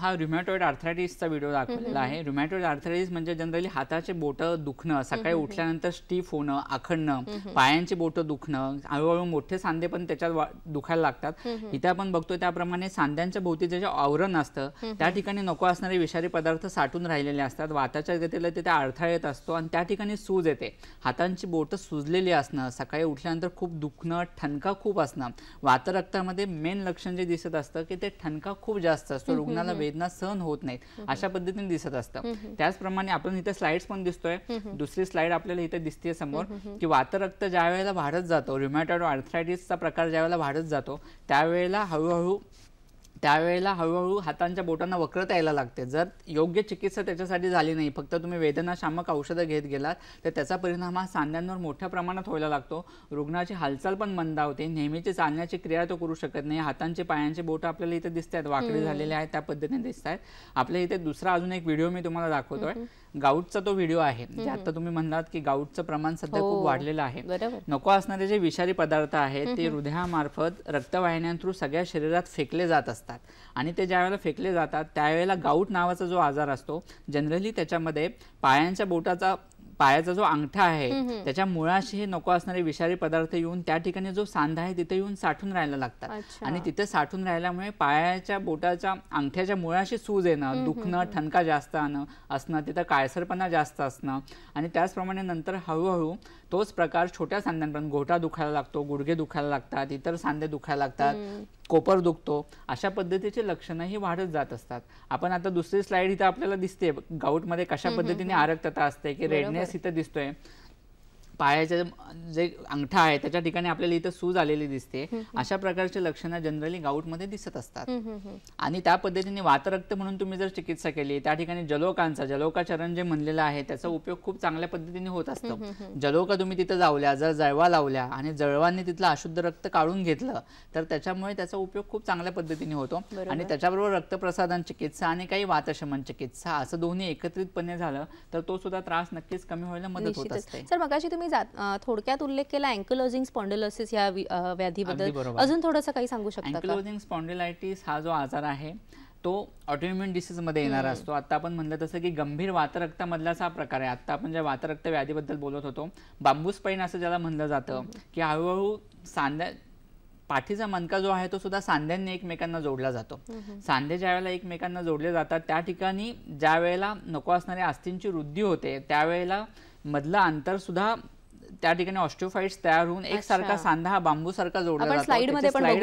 हा रुमॅटॉइड आर्थरायटिसचा व्हिडिओ दाखवलेला आहे रुमॅटॉइड आर्थरायटिस म्हणजे जनरली हाताचे बोट दुखणं सकाळी उठल्यानंतर स्टीफ होणं आखडणं पायांची बोट दुखणं हळूहळू मोठे सांधे पण त्याच्यात दुखायला लागतात इथे आपण बघतो त्याप्रमाणे सांध्यांच्या भोवती जे आवरण असतं त्या ठिकाणी नको असणारे विषारी पदार्थ साठून राहिलेले असतात वाताच्या गतीला तिथे अडथळा येत असतो आणि त्या ठिकाणी सूज येते हातांची बोटं सुजलेली असणं सकाळी उठल्यानंतर खूप दुखणं ठणका खूप असणं वातरक्तामध्ये मेन लक्षण जे दिसत असतं की ते ठणका खूप जास्त असतो रुग्णाला वेदना सहन होत नाहीत अशा पद्धतीने दिसत असतं त्याचप्रमाणे आपण इथे स्लाइड्स पण दिसतोय दुसरी स्लाइड आपल्याला इथे दिसते समोर की वातरक्त ज्या वेळेला वाढत जातो रिमॅटॉइड आर्थरायटिसचा प्रकार ज्या वेळेला वाढत जातो त्यावेळेला हळूहळू त्यावेळेला हळूहळू हातांच्या बोटांना वक्रता यायला लागते जर योग्य चिकित्सा त्याच्यासाठी झाली नाही फक्त तुम्ही वेदनाशामक औषधं घेत गेलात तर त्याचा परिणाम हा सांध्यांवर मोठ्या प्रमाणात व्हायला लागतो रुग्णाची हालचाल पण मंदावते नेहमीची चालण्याची क्रिया तो करू शकत नाही हातांचे पायांचे बोट आपल्याला इथे दिसत आहेत वाकडी झालेले आहेत त्या पद्धतीने दिसत आहेत आपल्या इथे दुसरा अजून एक व्हिडिओ मी तुम्हाला दाखवतोय गाऊटचा तो व्हिडिओ आहे तुम्ही म्हणलात की गाऊटचं प्रमाण सध्या खूप हो, वाढलेलं आहे नको असणारे जे विषारी पदार्थ आहेत ते हृदयामार्फत रक्तवाहिन्यां थ्रू सगळ्या शरीरात फेकले जात असतात आणि ते ज्यावेळेला फेकले जातात त्यावेळेला गाऊट नावाचा जो आजार असतो जनरली त्याच्यामध्ये पायांच्या बोटाचा पायाचा जो अंगठा आहे त्याच्या मुळाशी हे नको असणारे विषारी पदार्थ येऊन त्या ठिकाणी जो सांधा आहे तिथे येऊन साठून राहायला लागतात आणि तिथे साठून राहिल्यामुळे पायाच्या बोटाच्या अंगठ्याच्या मुळाशी सूज येणं दुखणं ठणका जास्त आणणं असणं तिथं काळसरपणा जास्त असणं आणि त्याचप्रमाणे नंतर हळूहळू तोच प्रकार छोट्या सांध्यांपर्यंत घोटा दुखायला लागतो गुडघे दुखायला लागतात इतर सांधे दुखायला लागतात कोपर दुखतो अशा पद्धतीचे लक्षणं ही वाढत जात असतात आपण आता दुसरी स्लाइड इथं आपल्याला दिसते गाऊटमध्ये कशा पद्धतीने आरक्तता असते की रेडनेस इथं दिसतोय पायाच्या जे अंगठा आहे त्याच्या ठिकाणी आपल्याला इथं सूज आलेली दिसते अशा प्रकारची लक्षणं जनरली मध्ये दिसत असतात आणि त्या पद्धतीने वातरक्त म्हणून तुम्ही जर चिकित्सा केली त्या ठिकाणी जलोकांचा जलोकाचरण जे म्हणलेलं आहे त्याचा उपयोग खूप चांगल्या पद्धतीने होत असतो जलोका तुम्ही तिथं जावल्या जर जळवा लावल्या आणि जळवाने तिथलं अशुद्ध रक्त काढून घेतलं तर त्याच्यामुळे त्याचा उपयोग खूप चांगल्या पद्धतीने होतो आणि त्याच्याबरोबर रक्तप्रसादन चिकित्सा आणि काही वातशमन चिकित्सा असं दोन्ही एकत्रितपणे झालं तर तो सुद्धा त्रास नक्कीच कमी व्हायला मदत होत असते सर मगाशी तुम्ही तुम्ही थोडक्यात उल्लेख केला अँक्लोजिंग स्पॉन्डिलोसिस या व्याधीबद्दल अजून थोडंसं काही सांगू शकता अँक्लोजिंग स्पॉन्डिलायटिस हा जो आजार आहे तो ऑटोम्युन डिसीजमध्ये येणार असतो आता आपण म्हणलं तसं की गंभीर वातरक्तामधलाच हा प्रकार आहे आता आपण ज्या वातरक्त व्याधीबद्दल बोलत होतो बांबूस पैन असं ज्याला म्हणलं जातं की हळूहळू सांध्या पाठीचा मनका जो आहे तो सुद्धा सांध्यांनी एकमेकांना जोडला जातो सांधे ज्या वेळेला एकमेकांना जोडले जातात त्या ठिकाणी ज्या वेळेला नको असणाऱ्या अस्थींची वृद्धी होते त्यावेळेला मधलं अंतर सुद्धा त्या ठिकाणी ऑस्टिओफाईट्स तयार होऊन एक सारखा सांधा हा सारखा जोडला जातो स्लाइड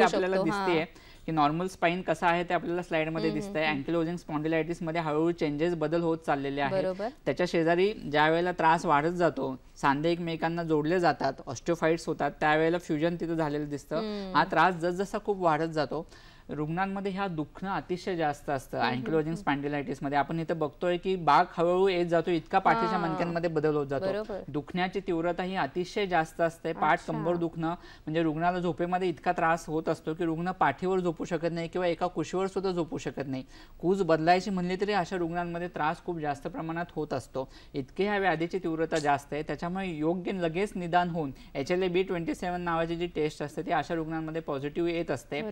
आपल्याला दिसते की नॉर्मल स्पाईन कसा आहे ते आपल्याला स्लाइडमध्ये दिसत आहे अँकिलोजिंग स्पॉन्डिलायटिस मध्ये हळूहळू चेंजेस बदल होत चाललेले आहेत त्याच्या शेजारी ज्या वेळेला त्रास वाढत जातो सांधे एकमेकांना जोडले जातात ऑस्टिओफाईट्स होतात त्यावेळेला फ्युजन तिथे झालेलं दिसतं हा त्रास जसजसा खूप वाढत जातो रुग्णांमध्ये ह्या दुखणं अतिशय जास्त असतं अँक्लोजिंग मध्ये आपण इथं बघतोय की बाग हळूहळू येत जातो इतका पाठीच्या मणक्यांमध्ये बदल होत जातो दुखण्याची तीव्रता ही अतिशय जास्त असते पाठ कंबर दुखणं म्हणजे रुग्णाला झोपेमध्ये इतका त्रास होत असतो की रुग्ण पाठीवर झोपू शकत नाही किंवा एका कुशीवर सुद्धा झोपू शकत नाही कूज बदलायची म्हणली तरी अशा रुग्णांमध्ये त्रास खूप जास्त प्रमाणात होत असतो इतके ह्या व्याधीची तीव्रता जास्त आहे त्याच्यामुळे योग्य लगेच निदान होऊन H L A B twenty seven नावाची जी टेस्ट असते ती अशा रुग्णांमध्ये पॉझिटिव्ह येत असते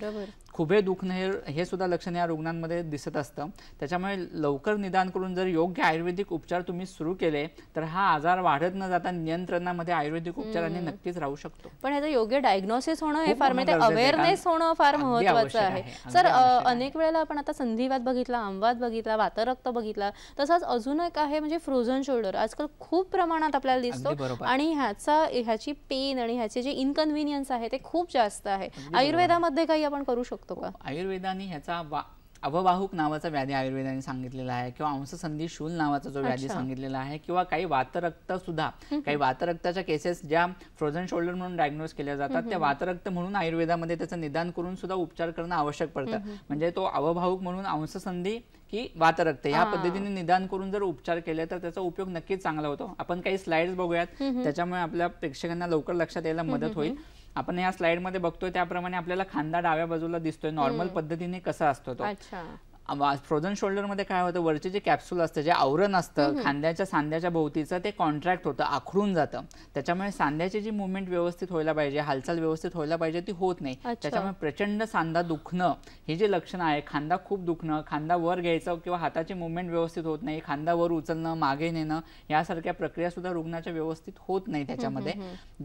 खुबे वेगवेगळे दुखणं हे हे सुद्धा लक्षण या रुग्णांमध्ये दिसत असतं त्याच्यामुळे लवकर निदान करून जर योग्य आयुर्वेदिक उपचार तुम्ही सुरू केले तर हा आजार वाढत न जाता नियंत्रणामध्ये आयुर्वेदिक उपचारांनी नक्कीच राहू शकतो पण ह्याचं योग्य डायग्नोसिस होणं हे फार म्हणजे अवेअरनेस होणं फार महत्वाचं आहे सर अनेक वेळेला आपण आता संधिवात बघितला आमवात बघितला वातरक्त बघितला तसाच अजून एक आहे म्हणजे फ्रोझन शोल्डर आजकाल खूप प्रमाणात आपल्याला दिसतो आणि ह्याचा ह्याची पेन आणि ह्याचे जे इनकन्व्हिनियन्स आहे ते खूप जास्त आहे आयुर्वेदामध्ये काही आपण करू शकतो का आयुर्वेदाने ह्याचा अवबाहूक नावाचा व्याधी आयुर्वेदाने सांगितलेला आहे किंवा अंशसंधी शूल नावाचा जो व्याधी सांगितलेला आहे किंवा काही वातरक्त सुद्धा काही वातरक्ताच्या केसेस ज्या फ्रोझन शोल्डर म्हणून डायग्नोज केल्या जातात त्या वातरक्त म्हणून आयुर्वेदामध्ये त्याचं निदान करून सुद्धा उपचार करणं आवश्यक पडतं म्हणजे तो अवभाऊक म्हणून अंशसंधी की वातरक्त या पद्धतीने निदान करून जर उपचार केले तर त्याचा उपयोग नक्कीच चांगला होतो आपण काही स्लाइड्स बघूयात त्याच्यामुळे आपल्या प्रेक्षकांना लवकर लक्षात यायला मदत होईल आपण या स्लाइड मध्ये बघतोय त्याप्रमाणे आपल्याला खांदा डाव्या बाजूला दिसतोय नॉर्मल पद्धतीने कसा असतो तो फ्रोझन शोल्डरमध्ये काय होतं वरचे जे कॅप्सूल असतं जे आवरण असतं खांद्याच्या सांध्याच्या भोवतीचं ते कॉन्ट्रॅक्ट होतं आखडून जातं त्याच्यामुळे सांध्याची जी मुवमेंट व्यवस्थित व्हायला पाहिजे हालचाल व्यवस्थित व्हायला पाहिजे ती होत नाही त्याच्यामुळे प्रचंड सांधा दुखणं हे जे लक्षण आहे खांदा खूप दुखणं खांदा वर घ्यायचं किंवा हाताची मुवमेंट व्यवस्थित होत नाही खांदा वर उचलणं मागे नेणं यासारख्या प्रक्रिया सुद्धा रुग्णाच्या व्यवस्थित होत नाही त्याच्यामध्ये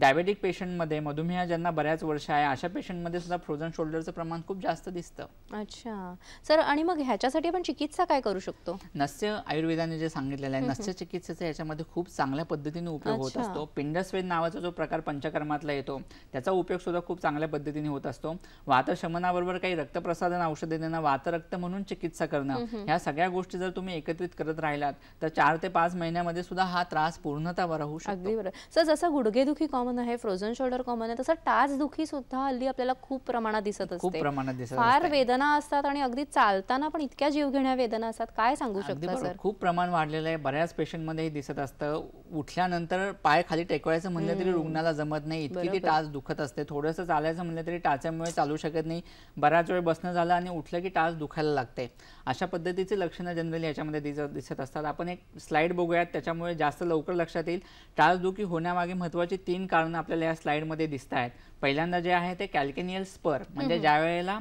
डायबेटिक पेशंटमध्ये मधुमेह ज्यांना बऱ्याच वर्ष आहे अशा पेशंटमध्ये सुद्धा फ्रोझन शोल्डरचं प्रमाण खूप जास्त दिसतं अच्छा सर आणि मग ह्या ह्याच्यासाठी आपण चिकित्सा काय करू शकतो नस्य आयुर्वेदाने जे सांगितलेलं आहे नस्य चिकित्सेचा याच्यामध्ये खूप चांगल्या पद्धतीने उपयोग होत असतो पिंडस्वेद नावाचा जो प्रकार पंचकर्मातला येतो त्याचा उपयोग सुद्धा खूप चांगल्या पद्धतीने होत असतो वातशमनाबरोबर काही रक्तप्रसादन औषधे देणं वातरक्त म्हणून चिकित्सा करणं ह्या सगळ्या गोष्टी जर तुम्ही एकत्रित करत राहिलात तर चार ते पाच महिन्यामध्ये सुद्धा हा त्रास पूर्णता बरा होऊ शकतो सर जसं गुडघेदुखी कॉमन आहे फ्रोझन शोल्डर कॉमन आहे तसं टाच दुखी सुद्धा हल्ली आपल्याला खूप प्रमाणात दिसत असते खूप प्रमाणात दिसत फार वेदना असतात आणि अगदी चालताना पण इतक्या जीवघेण्या वेदना असतात काय सांगू शकता खूप प्रमाण वाढलेलं आहे बऱ्याच पेशंटमध्ये दिसत असतं उठल्यानंतर पाय खाली टेकवायचं म्हणलं तरी रुग्णाला जमत नाही इतकी ती टाच दुखत असते थोडंसं चालायचं म्हणलं तरी टाचामुळे चालू शकत नाही बऱ्याच वेळ बसणं झालं आणि उठलं की टाच दुखायला लागते अशा पद्धतीची लक्षणं जनरली याच्यामध्ये दिसत असतात आपण एक स्लाईड बघूयात त्याच्यामुळे जास्त लवकर लक्षात येईल दुखी होण्यामागे महत्वाची तीन कारणं आपल्याला या स्लाईडमध्ये दिसत आहेत पहिल्यांदा जे आहे ते कॅल्केनियल स्पर म्हणजे ज्या वेळेला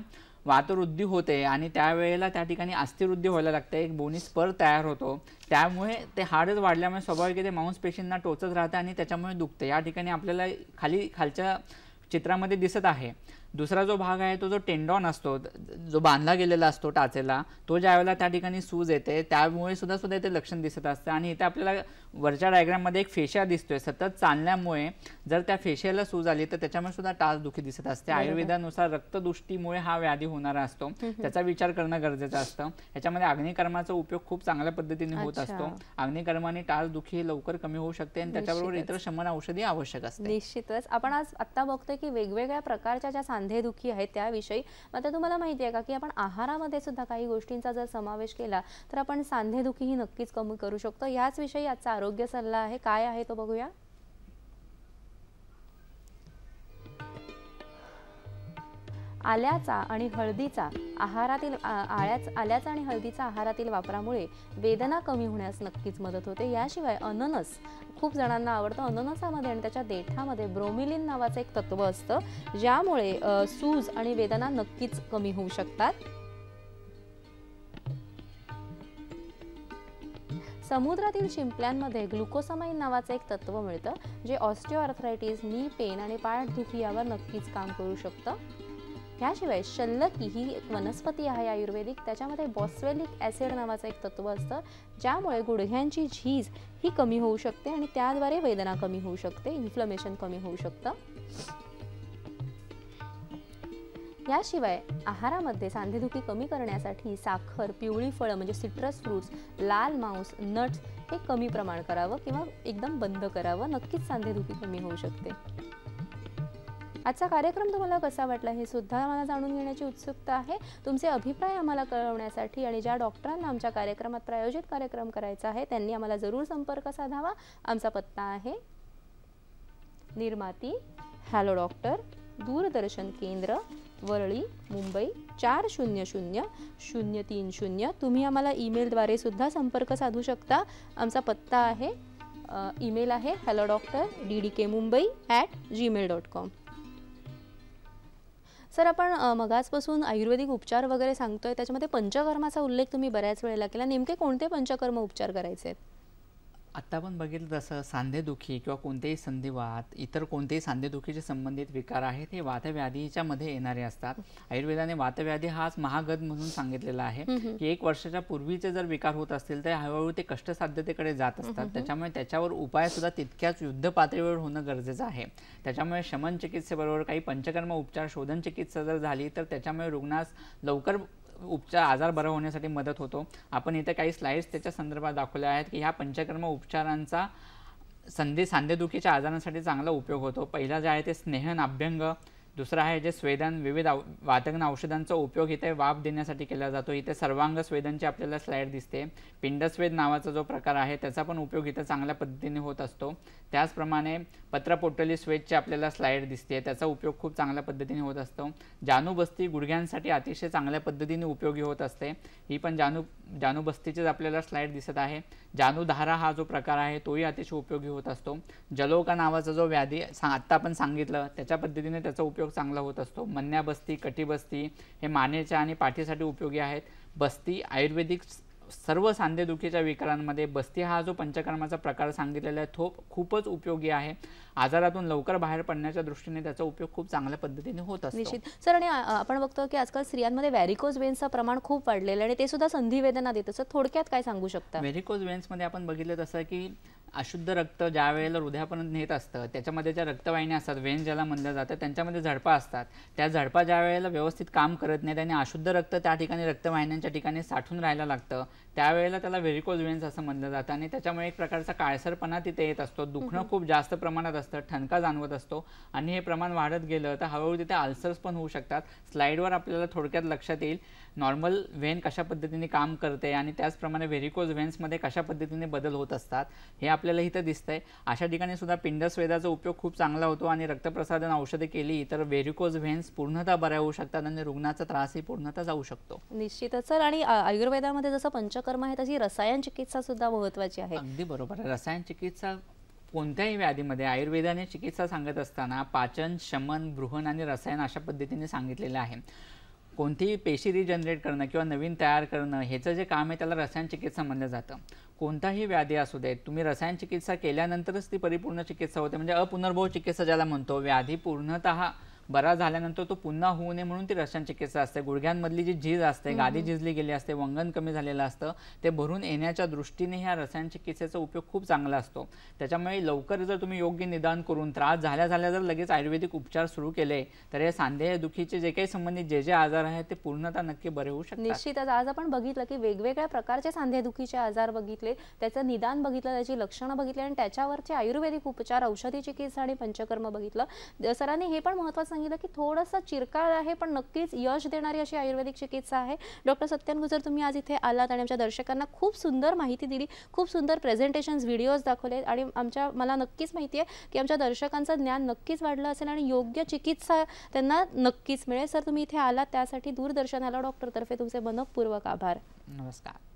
वातवृद्धी होते आणि त्यावेळेला त्या ठिकाणी अस्थिवृद्धी व्हायला लागते एक बोनी स्पर तयार होतो त्यामुळे ते हाडच वाढल्यामुळे स्वाभाविक ते मांस पेशींना टोचत राहतं आणि त्याच्यामुळे दुखते या ठिकाणी आपल्याला खाली खालच्या चित्रामध्ये दिसत आहे दुसरा जो भाग आहे तो जो टेंडॉन असतो जो बांधला गेलेला असतो टाचेला तो ज्या वेळेला त्या ठिकाणी सूज येते त्यामुळे सुद्धा सुद्धा इथे लक्षण दिसत असतं आणि इथे आपल्याला वरच्या मध्ये एक फेशिया दिसतोय सतत चालण्यामुळे जर त्या फेशियाला सूज आली तर त्याच्यामुळे सुद्धा टाच दुखी दिसत असते आयुर्वेदानुसार रक्तदृष्टीमुळे हा व्याधी होणारा असतो त्याचा विचार करणं गरजेचं असतं याच्यामध्ये अग्निकर्माचा उपयोग खूप चांगल्या पद्धतीने होत असतो अग्निकर्माने टाच दुखी लवकर कमी होऊ शकते आणि त्याच्याबरोबर इतर शमन औषधी आवश्यक असते निश्चितच आपण आज आता बघतोय की वेगवेगळ्या प्रकारच्या ज्या सांधेदुखी आहेत त्याविषयी आता तुम्हाला माहिती आहे का की आपण आहारामध्ये सुद्धा काही गोष्टींचा जर समावेश केला तर आपण सांधेदुखीही नक्कीच कमी करू शकतो याच विषयी आजचा आरोग्य सल्ला आहे काय आहे तो बघूया आल्याचा आणि हळदीचा आहारातील आळ्याच आल्याचा आणि हळदीचा आहारातील वापरामुळे वेदना कमी होण्यास नक्कीच मदत होते याशिवाय अननस खूप जणांना आवडतं अननसामध्ये आणि त्याच्या देठामध्ये ब्रोमिलिन नावाचं एक तत्व असतं ज्यामुळे सूज आणि वेदना नक्कीच कमी होऊ शकतात समुद्रातील शिंपल्यांमध्ये ग्लुकोसामाइन नावाचं एक तत्व मिळतं जे ऑस्टिओआर्थरायटीस नी पेन आणि पाठदुखी यावर नक्कीच काम करू शकतं ह्याशिवाय शल्लकी ही एक वनस्पती आहे आयुर्वेदिक त्याच्यामध्ये बॉस्वेलिक ॲसिड नावाचं एक तत्व असतं ज्यामुळे गुडघ्यांची झीज ही कमी होऊ शकते आणि त्याद्वारे वेदना कमी होऊ शकते इन्फ्लमेशन कमी होऊ शकतं याशिवाय आहारामध्ये सांधेदुखी कमी करण्यासाठी साखर पिवळी फळं म्हणजे सिट्रस फ्रूट्स लाल मांस नट्स हे कमी प्रमाण करावं किंवा एकदम बंद करावं नक्कीच सांधेदुखी कमी होऊ शकते आजचा कार्यक्रम तुम्हाला कसा वाटला हे सुद्धा मला जाणून घेण्याची उत्सुकता आहे तुमचे अभिप्राय आम्हाला कळवण्यासाठी आणि ज्या डॉक्टरांना आमच्या कार्यक्रमात प्रायोजित कार्यक्रम करायचा आहे त्यांनी आम्हाला जरूर संपर्क साधावा आमचा पत्ता आहे निर्माती हॅलो डॉक्टर दूरदर्शन केंद्र वरळी मुंबई चार शून्य शून्य शून्य तीन शून्य तुम्ही आम्हाला ईमेलद्वारे सुद्धा संपर्क साधू शकता आमचा पत्ता आहे ईमेल आहे hello doctor D D K Mumbai at Gmail dot com sir आपण मगासपासून आयुर्वेदिक उपचार वगैरे सांगतोय त्याच्यामध्ये पंचकर्माचा उल्लेख तुम्ही बऱ्याच वेळेला केला नेमके कोणते पंचकर्म उपचार करायचे आहेत आता आपण बघितलं तसं सांधेदुखी किंवा कोणतेही संधिवात इतर कोणतेही सांधेदुखीचे संबंधित विकार आहेत हे वातव्याधीच्या मध्ये येणारे असतात आयुर्वेदाने वातव्याधी हाच महागद म्हणून सांगितलेला आहे की एक वर्षाच्या पूर्वीचे जर विकार होत असतील तर हळूहळू ते साध्यतेकडे जात असतात त्याच्यामुळे त्याच्यावर उपाय सुद्धा तितक्याच युद्ध पातळीवर होणं गरजेचं आहे त्याच्यामुळे शमन चिकित्सेबरोबर काही पंचकर्म उपचार शोधन चिकित्सा जर झाली तर त्याच्यामुळे रुग्णास लवकर उपचार आजार बरा होण्यासाठी मदत होतो आपण इथे काही स्लाइड्स त्याच्या संदर्भात दाखवल्या आहेत की ह्या पंचकर्म उपचारांचा संधी सांधेदुखीच्या आजारांसाठी चांगला उपयोग होतो पहिला जे आहे ते स्नेहन अभ्यंग दुसरा आहे जे स्वेदन विविध वातग्न औषधांचा उपयोग इथे वाफ देण्यासाठी केला जातो इथे सर्वांग स्वेदनची आपल्याला स्लाईड दिसते पिंडस्वेद नावाचा जो प्रकार आहे त्याचा पण उपयोग इथे चांगल्या पद्धतीने होत असतो त्याचप्रमाणे पत्रपोटली स्वेदची आपल्याला स्लाईड दिसते त्याचा उपयोग खूप चांगल्या पद्धतीने होत असतो जानूबस्ती गुडघ्यांसाठी अतिशय चांगल्या पद्धतीने उपयोगी होत असते ही पण जानू जानूबस्तीचीच आपल्याला स्लाईड दिसत आहे जानूधारा हा जो प्रकार आहे तोही अतिशय उपयोगी होत असतो जलोका नावाचा जो व्याधी सा आत्ता आपण सांगितलं त्याच्या पद्धतीने त्याचा उपयोग उपयोग चांगला होत असतो मन्या बस्ती कटीबस्ती हे मानेच्या आणि पाठीसाठी उपयोगी आहेत बस्ती आयुर्वेदिक सर्व सांधेदुखीच्या विकारांमध्ये बस्ती हा जो पंचकर्माचा प्रकार सांगितलेला आहे तो खूपच उपयोगी आहे आजारातून लवकर बाहेर पडण्याच्या दृष्टीने त्याचा उपयोग खूप चांगल्या पद्धतीने होत असतो निश्चित सर आणि आपण बघतो की आजकाल स्त्रियांमध्ये व्हॅरिकोज वेन्सचा प्रमाण खूप वाढलेलं आहे आणि ते सुद्धा संधिवेदना देत असं थोडक्यात काय सांगू शकता व्हॅरिकोज वेन्समध्ये आपण बघितलं तसं की अशुद्ध रक्त ज्या वेळेला हृदयापर्यंत नेत असतं त्याच्यामध्ये ज्या रक्तवाहिन्या असतात वेन ज्याला म्हणल्या जातात त्यांच्यामध्ये झडपा असतात त्या झडपा ज्या वेळेला व्यवस्थित काम करत नाहीत आणि अशुद्ध रक्त त्या ठिकाणी रक्तवाहिन्यांच्या ठिकाणी साठून राहायला लागतं त्यावेळेला त्याला व्हेरिकोज वेन्स असं म्हणलं जातं आणि त्याच्यामुळे एक प्रकारचा काळसरपणा तिथे येत असतो दुखणं खूप जास्त प्रमाणात असतं ठणका जाणवत असतो आणि हे प्रमाण वाढत गेलं तर हळूहळू तिथे आल्सर्स पण होऊ शकतात स्लाईडवर आपल्याला थोडक्यात लक्षात येईल नॉर्मल व्हेन कशा पद्धतीने काम करते आणि त्याचप्रमाणे व्हेरिकोज वेन्समध्ये कशा पद्धतीने बदल होत असतात हे आपल्याला इथं दिसतंय अशा ठिकाणी सुद्धा पिंडस्वेदाचा उपयोग खूप चांगला होतो आणि रक्तप्रसादन औषधे केली तर व्हेरिकोज व्हेन्स पूर्णतः बऱ्या होऊ शकतात आणि रुग्णाचा त्रासही पूर्णतः जाऊ शकतो निश्चितच सर आणि आयुर्वेदामध्ये जसं पंच पंचकर्म आहे तशी रसायन चिकित्सा सुद्धा महत्वाची आहे अगदी बरोबर रसायन चिकित्सा कोणत्याही व्याधीमध्ये आयुर्वेदाने चिकित्सा सांगत असताना पाचन शमन बृहन आणि रसायन अशा पद्धतीने सांगितलेलं आहे कोणतीही पेशी रिजनरेट करणं किंवा नवीन तयार करणं ह्याचं जे काम आहे त्याला रसायन चिकित्सा म्हणलं जातं कोणताही व्याधी असू देत तुम्ही रसायन चिकित्सा केल्यानंतरच ती परिपूर्ण चिकित्सा होते म्हणजे अपुनर्भव चिकित्सा ज्याला म्हणतो व्याधी पूर्णतः बरा झाल्यानंतर तो पुन्हा होऊ नये म्हणून ती रसायन चिकित्सा असते गुडघ्यांमधली जी झीज असते गादी झिजली गेली असते वंगण कमी झालेलं असतं ते भरून येण्याच्या दृष्टीने ह्या रसायन चिकित्सेचा उपयोग खूप चांगला असतो त्याच्यामुळे लवकर जर तुम्ही योग्य निदान करून त्रास झाल्या झाल्या जर लगेच आयुर्वेदिक उपचार सुरू केले तर हे सांधे दुखीचे जे काही संबंधित जे जे आजार आहेत ते पूर्णतः नक्की बरे होऊ शकतात निश्चितच आज आपण बघितलं की वेगवेगळ्या प्रकारचे सांधेदुखीचे आजार बघितले त्याचं निदान बघितलं त्याची लक्षणं बघितली आणि त्याच्यावरचे आयुर्वेदिक उपचार औषधी चिकित्सा आणि पंचकर्म बघितलं सरांनी हे पण महत्वाचं सांगितलं की थोडासा चिरकाळ आहे पण नक्कीच यश देणारी अशी आयुर्वेदिक चिकित्सा आहे डॉक्टर सत्यन गुजर तुम्ही आज इथे आलात आणि आमच्या दर्शकांना खूप सुंदर माहिती दिली खूप सुंदर प्रेझेंटेशन्स व्हिडिओज दाखवले आणि आमच्या मला नक्कीच माहिती आहे की आमच्या दर्शकांचं ज्ञान नक्कीच वाढलं असेल आणि योग्य चिकित्सा त्यांना नक्कीच मिळेल सर तुम्ही इथे आलात त्यासाठी दूरदर्शनाला डॉक्टरतर्फे तुमचे मनपूर्वक आभार नमस्कार